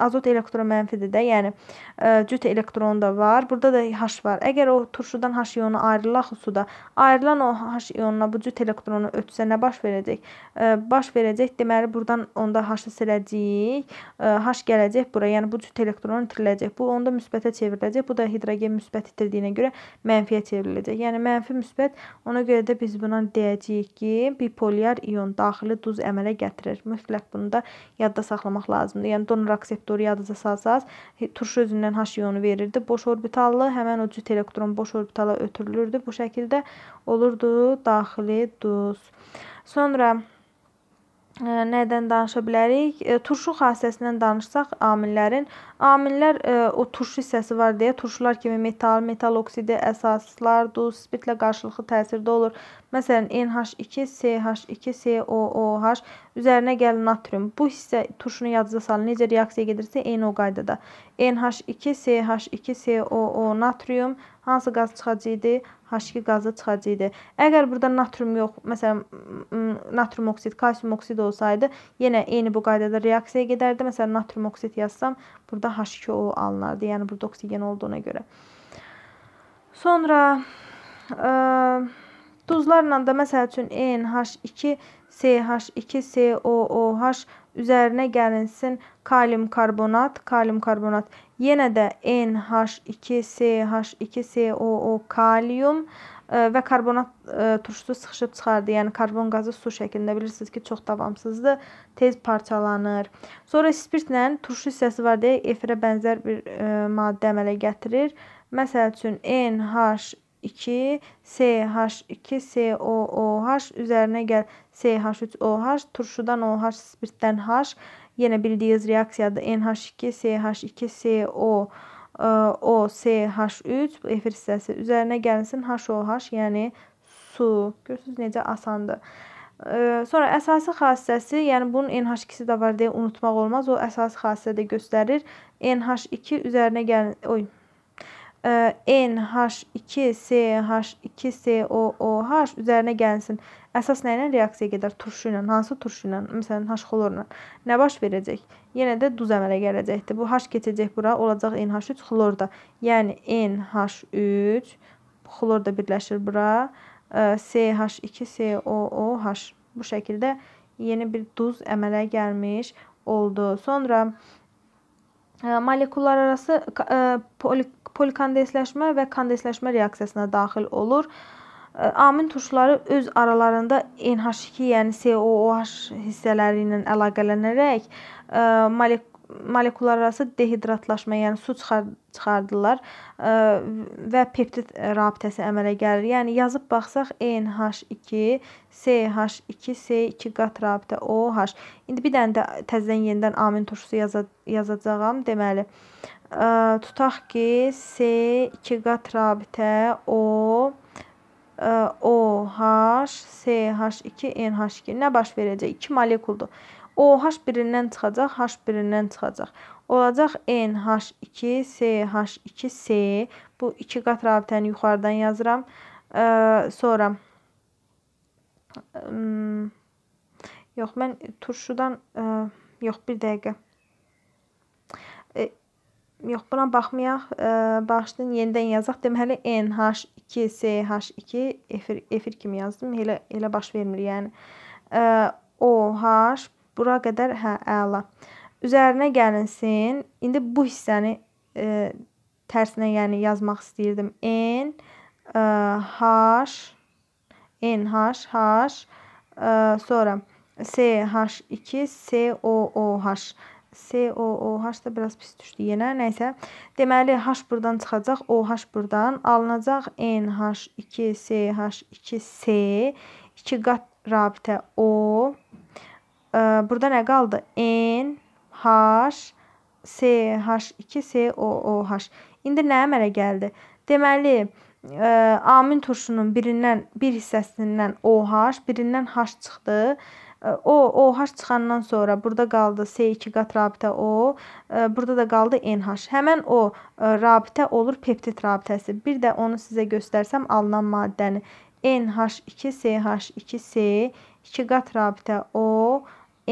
azot elektronu mənfidir də, yəni ə, cüt elektronu da var. Burada da H var. Əgər o turşudan H ionu ayrıla suda, ayrılan o H ionuna bu cüt elektronu ötsə nə baş verəcək? Ə, baş verəcək. Deməli, burdan onda H-ı siləcəyik. H gələcək bura. Yəni bu cüt elektron itiriləcək. Bu onda müsbətə çevriləcək. Bu da hidrogen müsbət itirdiyinə görə mənfiyə çevriləcək. Yəni mənfi müsbət. Ona görə də biz buna deyəcəyik ki, bipolyar ion daxili duz əmələ gətirir gətirir. Mütləq bunu da yadda saxlamaq lazımdır. Yəni donor akseptoru yadınıza salsaz, turşu özündən H ionu verirdi. Boş orbitallı həmin o cüt elektron boş orbitala ötürülürdü. Bu şəkildə olurdu daxili duz. Sonra nədən danışa bilərik? Turşu xassəsindən danışsaq, amillərin amillər o turşu hissəsi var deyə turşular kimi metal, metal oksidi, əsaslar duz spirtlə qarşılıqlı təsirdə olur. Məsələn, NH2, CH2, COOH üzərinə gəlin natrium. Bu hissə turşunu yadınıza salın. Necə reaksiya gedirsə, eyni o qaydada. NH2, CH2, COO natrium hansı qaz çıxacaq idi? H2 qazı çıxacaqdı. Əgər burada natrium yox, məsələn, natrium oksid, kalsium oksid olsaydı, yenə eyni bu qaydada reaksiyaya gedərdi. Məsələn, natrium oksid yazsam, burada H2O alınardı. Yəni burada oksigen olduğuna görə. Sonra ə, e, duzlarla da məsəl üçün NH2, CH2, COOH üzərinə gəlinsin kalium karbonat, kalium karbonat Yenə də NH2SH2SOO kalium e, və karbonat e, turşusu sıxışıb çıxardı. Yəni karbon qazı su şəklində bilirsiniz ki, çox davamsızdır, tez parçalanır. Sonra spirtlə turşu hissəsi var deyə efirə bənzər bir e, maddə əmələ gətirir. Məsəl üçün NH2 CH2SOOH üzərinə gəl CH3OH, turşudan OH, spirtdən H Yine bildiğiniz reaksiyada NH2, CH2, CO, O, CH3 e, efir hissəsi üzərinə gəlsin HOH, yəni su. Görürsüz necə asandır. E, sonra əsası xassəsi, yəni bunun NH2-si də var deyə unutmaq olmaz. O əsas xassə də göstərir. NH2 üzərinə gəlin, oy, E, NH2CH2SOOH üzərinə gəlsin. Əsas nə ilə reaksiyaya gedər? Turşu ilə. Hansı turşu ilə? Məsələn, H-xlorla. Nə baş verəcək? Yenə də duz əmələ gələcəkdir. Bu H keçəcək bura, olacaq NH3 xlor da. Yəni NH3 xlor da birləşir bura. CH2COOH. E, Bu şəkildə yeni bir duz əmələ gəlmiş oldu. Sonra e, molekullar arası polik polikondensləşmə və kondensləşmə reaksiyasına daxil olur. Amin turşuları öz aralarında NH2, yəni COOH hissələri ilə əlaqələnərək molek molekullar arası dehidratlaşma, yəni su çıxar çıxardılar və peptid rabitəsi əmələ gəlir. Yəni yazıb baxsaq NH2, CH2, C2 qat rabitə OH. İndi bir dənə də təzədən yenidən amin turşusu yaza yazacağam. Deməli, tutaq ki, S iki qat rabitə O OH, CH2, NH2 nə baş verəcək? 2 molekuldur. OH birindən çıxacaq, H birindən çıxacaq. Olacaq NH2, CH2, C. Bu iki qat rabitəni yuxarıdan yazıram. Ə, sonra ə, yox, mən turşudan ə, yox, bir dəqiqə. E, yox, buna baxmayaq, ə, e, başdan yenidən yazaq. Deməli NH2CH2 efir efir kimi yazdım. Elə elə baş vermir, yəni. Ə, e, OH bura qədər hə əla. Üzərinə gəlinsin. İndi bu hissəni ə, e, tərsinə, yəni yazmaq istəyirdim. N ə, H NH H ə, sonra CH2 COOH COOH da biraz pis düşdü yenə. Nəysə, deməli H burdan çıxacaq, OH burdan alınacaq NH2CH2C, 2 qat rabitə O. Burada nə qaldı? N, H, CH2, COOH. İndi nəyə mənə gəldi? Deməli, ə, amin turşunun birindən bir hissəsindən OH, birindən H çıxdı. O, OH çıxandan sonra burada qaldı S2 qat rabitə O, burada da qaldı NH. Həmən o rabitə olur peptid rabitəsi. Bir də onu sizə göstərsəm alınan maddəni. NH2SH2S, 2 qat rabitə O,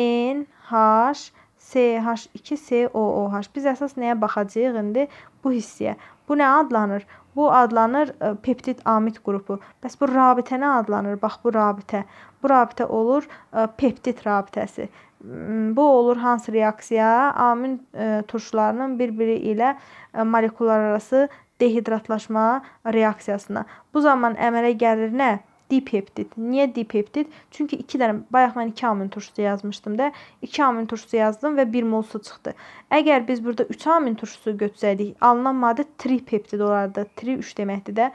NH, CH2SOOH. Biz əsas nəyə baxacağıq indi? Bu hissəyə. Bu nə adlanır? Bu adlanır e, peptid amid qrupu. Bəs bu rabitə nə adlanır? Bax bu rabitə. Bu rabitə olur e, peptid rabitəsi. Bu olur hansı reaksiya? Amin e, turşularının bir-biri ilə molekullar arası dehidratlaşma reaksiyasına. Bu zaman əmələ gəlir nə? dipeptid. Niyə dipeptid? Çünki 2 dənə bayaq mən 2 amin turşusu yazmışdım da, 2 amin turşusu yazdım və 1 mol su çıxdı. Əgər biz burada 3 amin turşusu götürsəydik, alınan maddə tripeptid olardı. Tri 3 deməkdir də.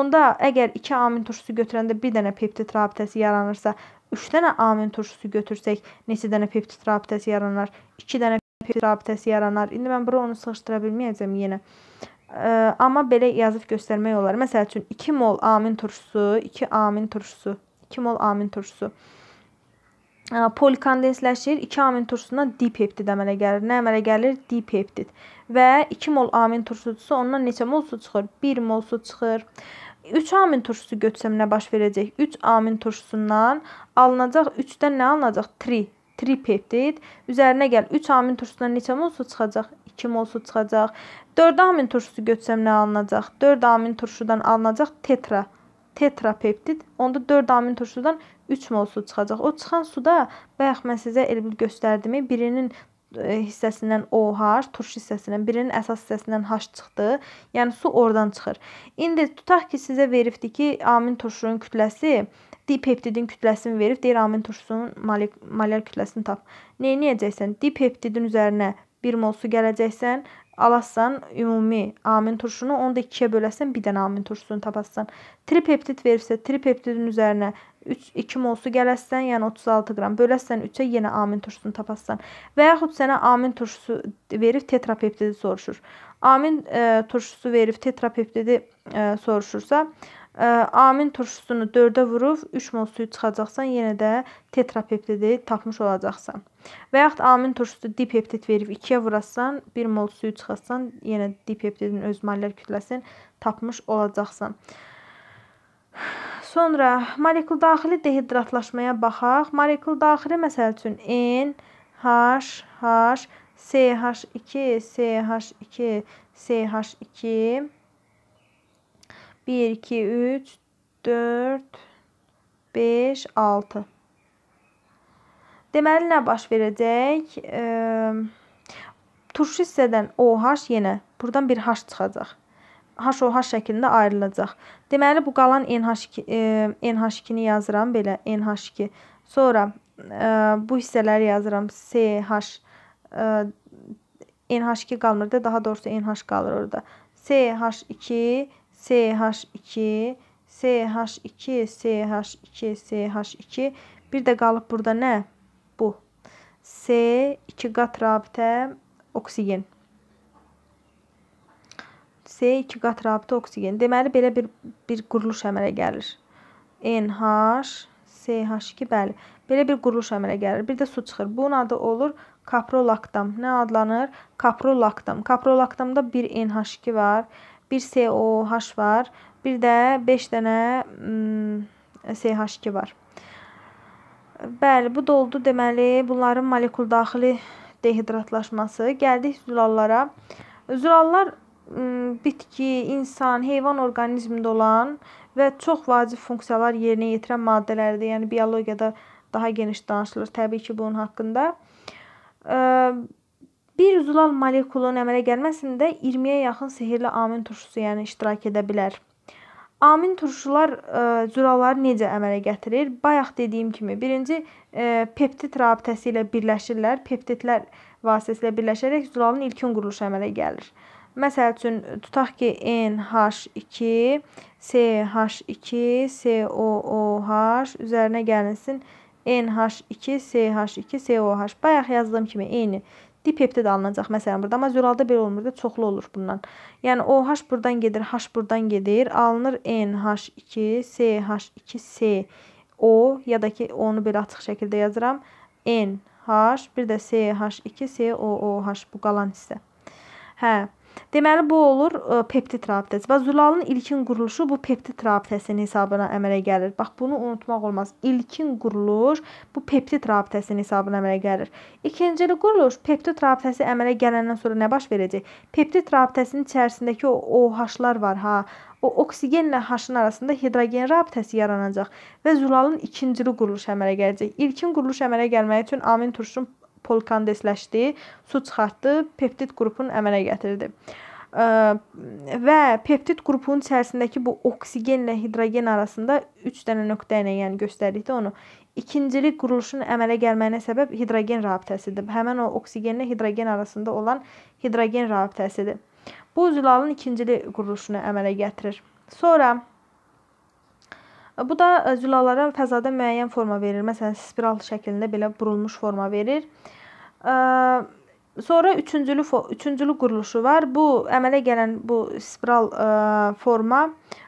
Onda əgər 2 amin turşusu götürəndə bir dənə peptid rabitəsi yaranırsa, 3 dənə amin turşusu götürsək, neçə dənə peptid rabitəsi yaranar? 2 dənə peptid rabitəsi yaranar. İndi mən bura onu sıxışdıra bilməyəcəm yenə. Ə, amma belə yazıb göstərmək olar. Məsəl üçün 2 mol amin turşusu, 2 amin turşusu, 2 mol amin turşusu. Ə, polikondensləşir. 2 amin turşusundan dipeptid əmələ gəlir. Nə əmələ gəlir? Dipeptid. Və 2 mol amin turşusu ondan neçə mol su çıxır? 1 mol su çıxır. 3 amin turşusu götürsəm nə baş verəcək? 3 amin turşusundan alınacaq 3-dən nə alınacaq? Tri. Tripeptid. Üzərinə gəl 3 amin turşusundan neçə mol su çıxacaq? kim olsu çıxacaq. 4 amin turşusu götürsəm nə alınacaq? 4 amin turşudan alınacaq tetra tetrapeptid. Onda 4 amin turşudan 3 mol su çıxacaq. O çıxan suda bayaq mən sizə elə bil göstərdim, birinin e, hissəsindən OH, turş hissəsindən, birinin əsas hissəsindən H çıxdı. Yəni su oradan çıxır. İndi tutaq ki, sizə veribdi ki, amin turşunun kütləsi dipeptidin kütləsini verib, deyir amin turşusunun molekyular kütləsini tap. Nə edəcəksən? Dipeptidin üzərinə 1 mol su gələcəksən, alasan ümumi amin turşunu, onu da 2-yə böləsən, bir dənə amin turşusunu tapasan. Tripeptid verirsə, tripeptidin üzərinə 3 2 mol su gələsən, yəni 36 qram böləsən 3-ə yenə amin turşusunu tapasan. Və yaxud sənə amin turşusu verib tetrapeptidi soruşur. Amin e, turşusu verib tetrapeptidi e, soruşursa, e, Ə, amin turşusunu 4-ə vurub 3 mol suyu çıxacaqsan, yenə də tetrapeptidi tapmış olacaqsan. Və yaxud amin turşusu dipeptid verib 2-yə vurasan, 1 mol suyu çıxarsan, yenə dipeptidin öz mollər kütləsini tapmış olacaqsan. Sonra molekul daxili dehidratlaşmaya baxaq. Molekul daxili məsəl üçün N, H, H, CH2, CH2, CH2 1, 2, 3, 4, 5, 6. Deməli, nə baş verəcək? E, turşu hissədən OH yenə buradan bir H çıxacaq. HOH şəklində ayrılacaq. Deməli, bu qalan NH2, e, NH2-ni yazıram belə, NH2. Sonra e, bu hissələri yazıram, CH, e, NH2 qalmır da, daha doğrusu NH qalır orada. CH2, CH2, CH2, CH2, CH2. Bir də qalıb burada nə? Bu. S, iki qat rabitə, oksigen. S, iki qat rabitə, oksigen. Deməli, belə bir, bir quruluş əmələ gəlir. NH, CH2, bəli. Belə bir quruluş əmələ gəlir. Bir də su çıxır. Bunun adı olur kaprolaktam. Nə adlanır? Kaprolaktam. Kaprolaktamda bir NH2 var bir COH var, bir də 5 dənə CH2 var. Bəli, bu doldu deməli, bunların molekul daxili dehidratlaşması. Gəldik zülallara. Zülallar bitki, insan, heyvan orqanizmində olan və çox vacib funksiyalar yerinə yetirən maddələrdir. Yəni biologiyada daha geniş danışılır təbii ki, bunun haqqında. Bir üzulal molekulun əmələ gəlməsində 20-yə yaxın sehrli amin turşusu yəni iştirak edə bilər. Amin turşular e, züraları necə əmələ gətirir? Bayaq dediyim kimi, birinci e, peptid rabitəsi ilə birləşirlər. Peptidlər vasitəsilə birləşərək zülalın ilkin quruluşu əmələ gəlir. Məsəl üçün tutaq ki, NH2, CH2, COOH üzərinə gəlinsin NH2, CH2, COH. Bayaq yazdığım kimi eyni dipeptid alınacaq məsələn burada, amma züralda belə olmur da, çoxlu olur bundan. Yəni OH burdan gedir, H burdan gedir, alınır NH2, CH2, C, O ya da ki onu belə açıq şəkildə yazıram. NH, bir də CH2, COOH bu qalan hissə. Hə. Deməli bu olur e, peptid rabitəsi. Və Zulalın ilkin quruluşu bu peptid rabitəsinin hesabına əmələ gəlir. Bax bunu unutmaq olmaz. İlkin quruluş bu peptid rabitəsinin hesabına əmələ gəlir. İkincili quruluş peptid rabitəsi əmələ gələndən sonra nə baş verəcək? Peptid rabitəsinin içərisindəki o OH-lar var ha. O oksigenlə H-ın arasında hidrogen rabitəsi yaranacaq və Zulalın ikincili quruluşu əmələ gələcək. İlkin quruluş əmələ gəlməyi üçün amin turşun polkandesləşdi, su çıxartdı, peptid qrupunu əmələ gətirdi. Və peptid qrupunun içərisindəki bu oksigenlə hidrogen arasında 3 dənə nöqtə ilə, yəni göstərdikdə onu ikincilik quruluşun əmələ gəlməyinə səbəb hidrogen rabitəsidir. Həmin o oksigenlə hidrogen arasında olan hidrogen rabitəsidir. Bu üzvlərin ikincilik quruluşunu əmələ gətirir. Sonra Bu da zülalara e, fəzada müəyyən forma verir. Məsələn, spiral şəklində belə burulmuş forma verir. E, sonra üçüncülü üçüncülü quruluşu var. Bu əmələ gələn bu spiral e, forma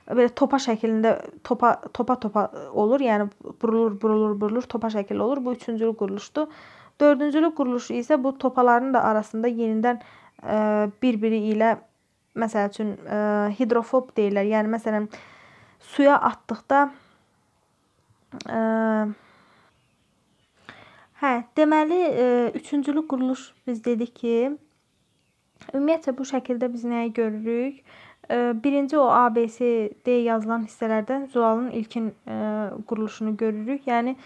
belə topa şəklində topa topa topa olur. Yəni burulur, burulur, burulur, topa şəkli olur. Bu üçüncülü quruluşdur. Dördüncülü quruluşu isə bu topaların da arasında yenidən bir-biri ilə məsəl üçün hidrofob deyirlər. Yəni məsələn suya atdıqda ə, e, hə, deməli ə, e, üçüncülü quruluş biz dedik ki, ümumiyyətlə bu şəkildə biz nəyi görürük? E, birinci o ABCD yazılan hissələrdən Zualın ilkin quruluşunu görürük. Yəni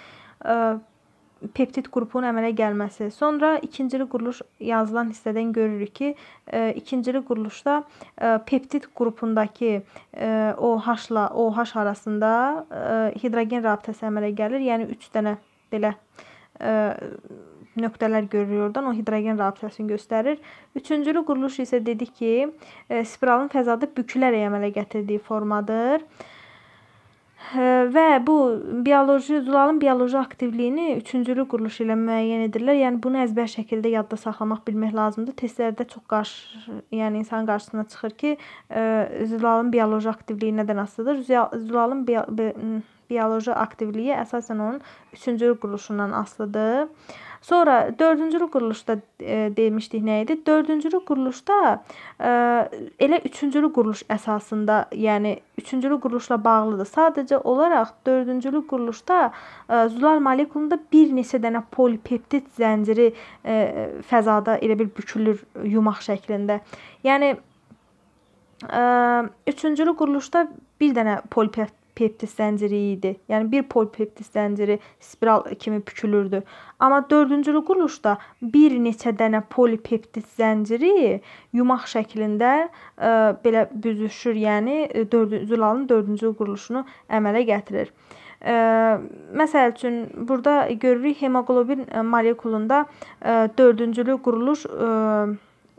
peptid qrupunun əmələ gəlməsi. Sonra ikincili quruluş yazılan hissədən görürük ki, e, ikincili quruluşda e, peptid qrupundakı e, OH-la OH arasında e, hidrogen rabitəsi əmələ gəlir. Yəni 3 dənə belə e, nöqtələr görürük oradan. O hidrogen rabitəsini göstərir. Üçüncülü quruluş isə dedik ki, e, spiralın fəzada bükülərək əmələ gətirdiyi formadır. E, Hə, və bu bioloji zülalın bioloji aktivliyini üçüncülü quruluş ilə müəyyən edirlər. Yəni bunu əzbər şəkildə yadda saxlamaq bilmək lazımdır. Testlərdə çox qarşı, yəni insan qarşısına çıxır ki, zülalın bioloji aktivliyi nədən asılıdır? Zülalın bioloji aktivliyi əsasən onun üçüncülü quruluşundan asılıdır. Sonra dördüncülük quruluşda e, demişdik nə idi? Dördüncülük quruluşda e, elə üçüncülük quruluş əsasında, yəni üçüncülük quruluşla bağlıdır. Sadəcə olaraq dördüncülük quruluşda e, zular molekulunda bir neçə dənə polipeptid zənciri e, fəzada elə bir bükülür yumaq şəklində. Yəni ə, e, üçüncülü quruluşda bir dənə polipeptid peptid zənciri idi. Yəni bir pol peptid zənciri spiral kimi bükülürdü. Amma dördüncülü quruluşda bir neçə dənə polipeptid zənciri yumaq şəklində ə, e, belə büzüşür, yəni 4-cü e, zülalın 4-cü quruluşunu əmələ gətirir. Ə, e, məsəl üçün burada görürük hemoqlobin molekulunda 4-cülü quruluş ə,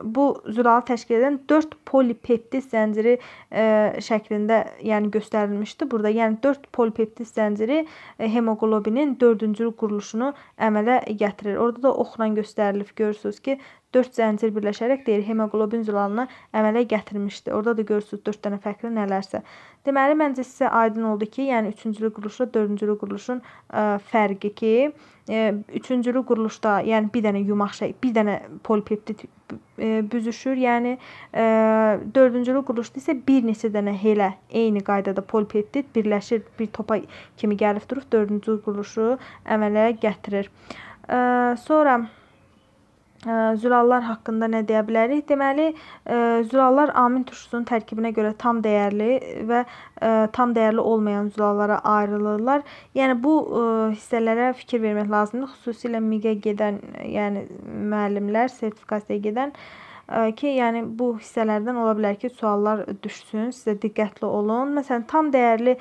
bu zülalı təşkil edən 4 polipeptid zənciri e, şəklində, yəni göstərilmişdi burada. Yəni 4 polipeptid zənciri e, hemoqlobinin 4-cü quruluşunu əmələ gətirir. Orada da oxla göstərilib. Görürsüz ki, 4 zəncir birləşərək deyir hemoqlobin zülalını əmələ gətirmişdi. Orada da görürsüz 4 dənə fərqli nələrsə. Deməli məncə sizə aydın oldu ki, yəni 3-cülü quruluşla 4-cülü quruluşun ə, e, fərqi ki, 3-cülü e, quruluşda yəni bir dənə yumaq şey, bir dənə polipeptid e, büzüşür. Yəni 4-cülü quruluşda isə bir neçə dənə helə eyni qaydada polipeptid birləşir, bir topa kimi gəlib durub 4-cü quruluşu əmələ gətirir. Sonra zülallar haqqında nə deyə bilərik? Deməli, zülallar amin turşusunun tərkibinə görə tam dəyərli və tam dəyərli olmayan zülallara ayrılırlar. Yəni bu hissələrə fikir vermək lazımdır. Xüsusilə MİQ-ə gedən, yəni müəllimlər sertifikasiyaya gedən ki, yəni bu hissələrdən ola bilər ki, suallar düşsün. Sizə diqqətli olun. Məsələn, tam dəyərli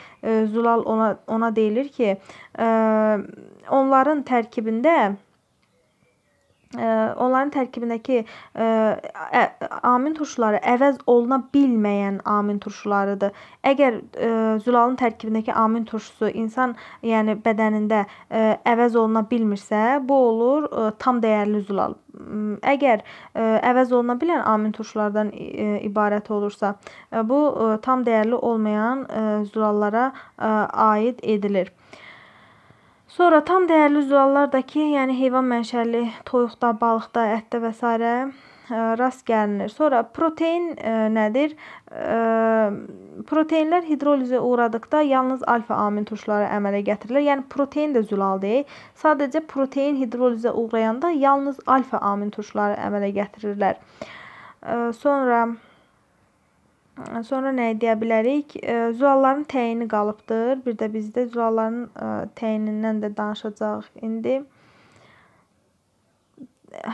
zülal ona ona deyilir ki, onların tərkibində onların tərkibindəki amin turşuları əvəz oluna bilməyən amin turşularıdır. Əgər zülalın tərkibindəki amin turşusu insan, yəni bədənində əvəz oluna bilmirsə, bu olur tam dəyərli zülal. Əgər əvəz oluna bilən amin turşulardan ibarət olursa, bu tam dəyərli olmayan zülallara aid edilir. Sonra tam dəyərli zülallardakı, yəni heyvan mənşəli toyuqda, balıqda, ətdə və s. E, rast gəlinir. Sonra protein e, nədir? E, proteinlər hidrolizə uğradıkda yalnız alfa amin turşuları əmələ gətirilir. Yəni protein də zülal deyil. Sadəcə protein hidrolizə uğrayanda yalnız alfa amin turşuları əmələ gətirirlər. Sonra Sonra nəyi deyə bilərik? Zualların təyini qalıbdır. Bir də bizdə zualların e, təyinindən də danışacağıq indi.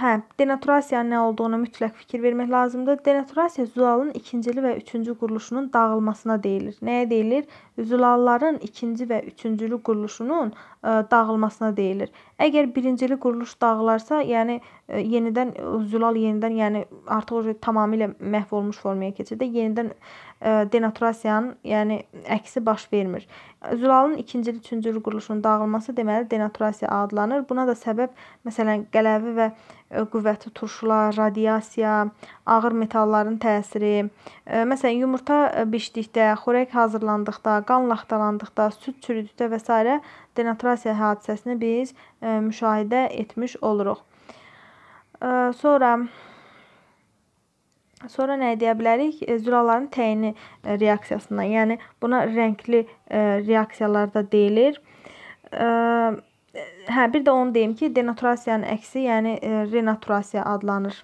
Hə, denaturasiyanın nə olduğunu mütləq fikir vermək lazımdır. Denaturasiya zualın ikincili və üçüncü quruluşunun dağılmasına deyilir. Nəyə deyilir? Zualların ikinci və üçüncülü quruluşunun e, dağılmasına deyilir. Əgər birincili quruluş dağılarsa, yəni e, yenidən e, zülal yenidən, yəni artıq o tamamilə məhv olmuş formaya keçir də yenidən e, denaturasiyanın, yəni əksi baş vermir. Zülalın ikincili, üçüncü quruluşunun dağılması deməli denaturasiya adlanır. Buna da səbəb məsələn qələvi və E, qüvvətli turşular, radiasiya, ağır metalların təsiri, e, məsələn, yumurta e, bişdikdə, xörək hazırlandıqda, qan laxtalandıqda, süd çürüdükdə və s. denaturasiya hadisəsini biz müşahidə etmiş oluruq. Sonra Sonra nə deyə bilərik? Zülaların təyini reaksiyasından, yəni buna rəngli reaksiyalar da deyilir hə, bir də onu deyim ki, denaturasiyanın əksi, yəni e, renaturasiya adlanır.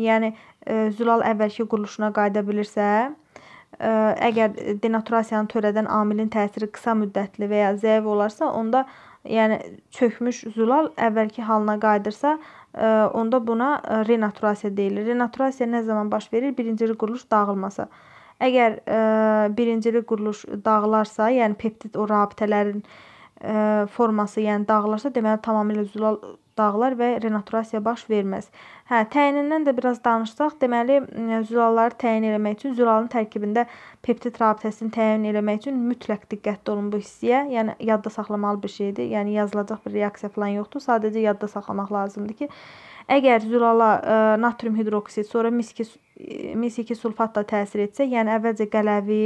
Yəni e, Zülal əvvəlki quruluşuna qayıda bilirsə, ə, e, əgər denaturasiyanı törədən amilin təsiri qısa müddətli və ya zəif olarsa, onda yəni çökmüş zülal əvvəlki halına qayıdırsa, ə, e, onda buna e, renaturasiya deyilir. Renaturasiya nə zaman baş verir? Birincili quruluş dağılmasa. Əgər ə, birincili quruluş dağılarsa, yəni peptid o rabitələrin ə, forması, yəni dağılırsa, deməli tamamilə zülal dağılar və renaturasiya baş verməz. Hə, təyinindən də biraz danışsaq, deməli zülalları təyin etmək üçün zülalın tərkibində peptid rabitəsini təyin etmək üçün mütləq diqqətli olun bu hissəyə. Yəni yadda saxlamalı bir şeydir. Yəni yazılacaq bir reaksiya falan yoxdur. Sadəcə yadda saxlamaq lazımdır ki, Əgər zülala ə, e, natrium hidroksid, sonra mis 2 e, mis 2 sulfatla təsir etsə, yəni əvvəlcə qələvi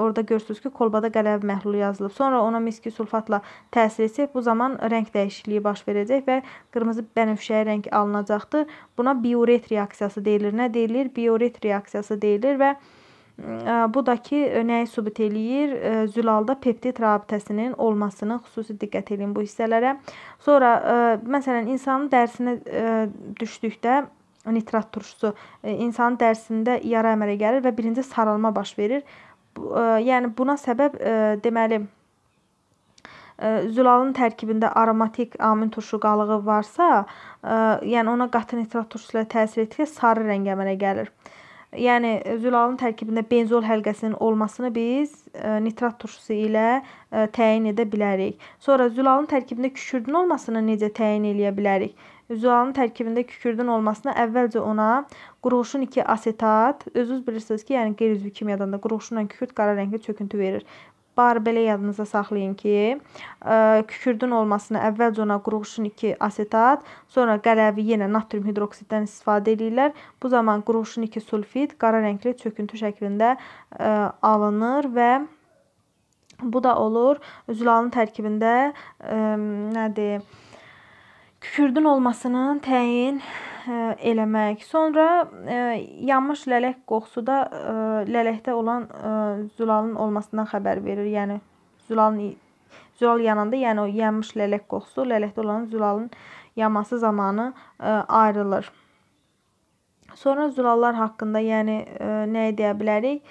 Orada görürsüz ki, kolbada qələv məhlulu yazılıb. Sonra ona miski sulfatla təsir etsək, bu zaman rəng dəyişikliyi baş verəcək və qırmızı bənövşəyi rəng alınacaqdır. Buna bioret reaksiyası deyilir. Nə deyilir? Bioret reaksiyası deyilir və Bu da ki, e, nəyi sübut eləyir? Zülalda peptid rabitəsinin olmasını xüsusi diqqət eləyin bu hissələrə. Sonra e, məsələn insanın dərsinə e, düşdükdə nitrat turşusu insanın dərsində yara əmələ gəlir və birinci saralma baş verir. Yəni buna səbəb deməli zülalın tərkibində aromatik amin turşu qalığı varsa, yəni ona qatı nitrat turşusu ilə təsir etdikcə sarı rəng əmələ gəlir yəni e, zülalın tərkibində benzol həlqəsinin olmasını biz e, nitrat turşusu ilə e, təyin edə bilərik. Sonra zülalın tərkibində kükürdün olmasını necə təyin edə bilərik? Zülalın tərkibində kükürdün olmasını əvvəlcə ona qurğuşun 2 asetat, özünüz bilirsiniz ki, yəni qeyri-üzvi kimyadan da qurğuşunla kükürd qara rəngli çöküntü verir. Barı belə yadınıza saxlayın ki, e, kükürdün olmasını əvvəlcə ona qurğuşun 2 asetat, sonra qələvi yenə natrium hidroksiddən istifadə edirlər. Bu zaman qurğuşun 2 sulfid qara rəngli çöküntü şəklində e, alınır və bu da olur zülalın tərkibində e, nədir? Kürdün olmasının təyin e, eləmək. Sonra e, yanmış lələk qoxusu da e, lələkdə olan zülalın olmasından xəbər verir. Yəni zülalın zülal yananda, yəni o yanmış lələk qoxusu lələkdə olan zülalın yanması zamanı ayrılır. Sonra zülallar haqqında, yəni nə deyə bilərik?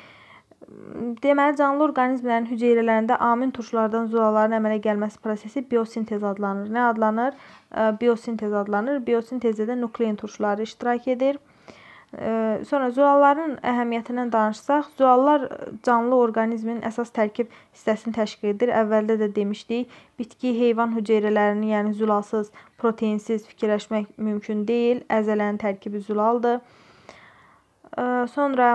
Deməli, canlı orqanizmlərin hüceyrələrində amin turşulardan zülaların əmələ gəlməsi prosesi biosintez adlanır. Nə adlanır? E, biosintez adlanır. Biosintezdə də nuklein turşuları iştirak edir. E, sonra zülalların əhəmiyyətindən danışsaq, zülallar canlı orqanizmin əsas tərkib hissəsini təşkil edir. Əvvəldə də demişdik, bitki, heyvan hüceyrələrini, yəni zülalsız, proteinsiz fikirləşmək mümkün deyil. Əzələnin tərkibi zülaldır. E, sonra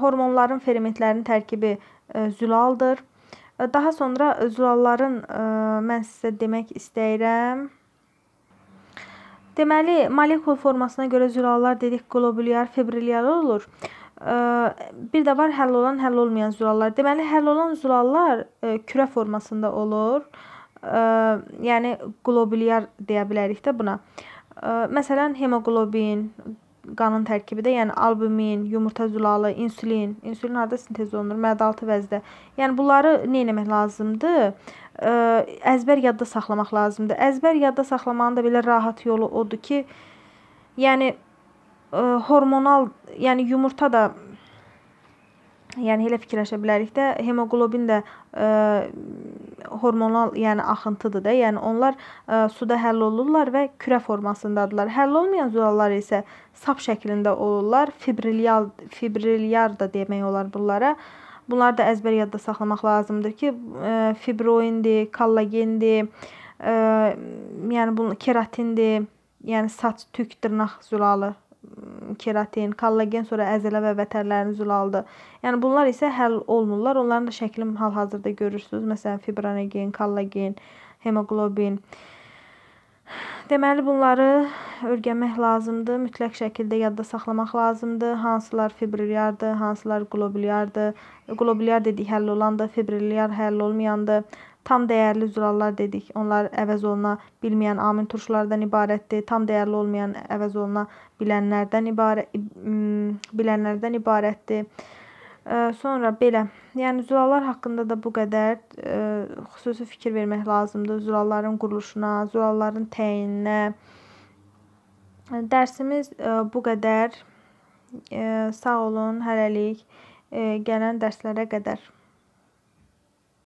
hormonların fermentlərinin tərkibi zülaldır. Daha sonra zülalların mən sizə demək istəyirəm. Deməli, molekul formasına görə zülallar dedik globulyar, fibrilyar olur. Bir də var həll olan, həll olmayan zülallar. Deməli, həll olan zülallar kürə formasında olur. Yəni globulyar deyə bilərik də buna. Məsələn, hemoqlobin, qanın tərkibi də, yəni albumin, yumurta zülalı, insulin. İnsulin harda sintez olunur? Mədəaltı vəzdə. Yəni bunları nə etmək lazımdır? Əzbər yadda saxlamaq lazımdır. Əzbər yadda saxlamanın da belə rahat yolu odur ki, yəni hormonal, yəni yumurta da yəni elə fikirləşə bilərik də, hemoqlobin də ə, e, hormonal, yəni axıntıdır da. Yəni onlar ə, e, suda həll olurlar və kürə formasındadılar. Həll olmayan zülallar isə sap şəklində olurlar. Fibrilyal fibrilyar da demək olar bunlara. Bunları da əzbər yadda saxlamaq lazımdır ki, ə, e, fibroindir, kollagendir, ə, yəni bunun keratindir, yəni saç, tük, dırnaq zülalı keratin, kollagen sonra əzələ və vətərlərin zülalıdır. Yəni bunlar isə həll olunurlar. Onların da şəklini hal-hazırda görürsüz. Məsələn, fibrinogen, kollagen, hemoqlobin. Deməli bunları öyrənmək lazımdır. Mütləq şəkildə yadda saxlamaq lazımdır. Hansılar fibrilyardır, hansılar globulyardır. Globulyar dedik həll olandır, fibrilyar həll olmayandır. Tam dəyərli zülallar dedik. Onlar əvəz oluna bilməyən amin turşulardan ibarətdir. Tam dəyərli olmayan əvəz oluna bilənlərdən ibarət bilənlərdən ibarətdir. Sonra belə, yəni zülallar haqqında da bu qədər xüsusi fikir vermək lazımdır. Zülalların quruluşuna, zülalların təyininə. Dərsimiz bu qədər. Sağ olun, hələlik gələn dərslərə qədər.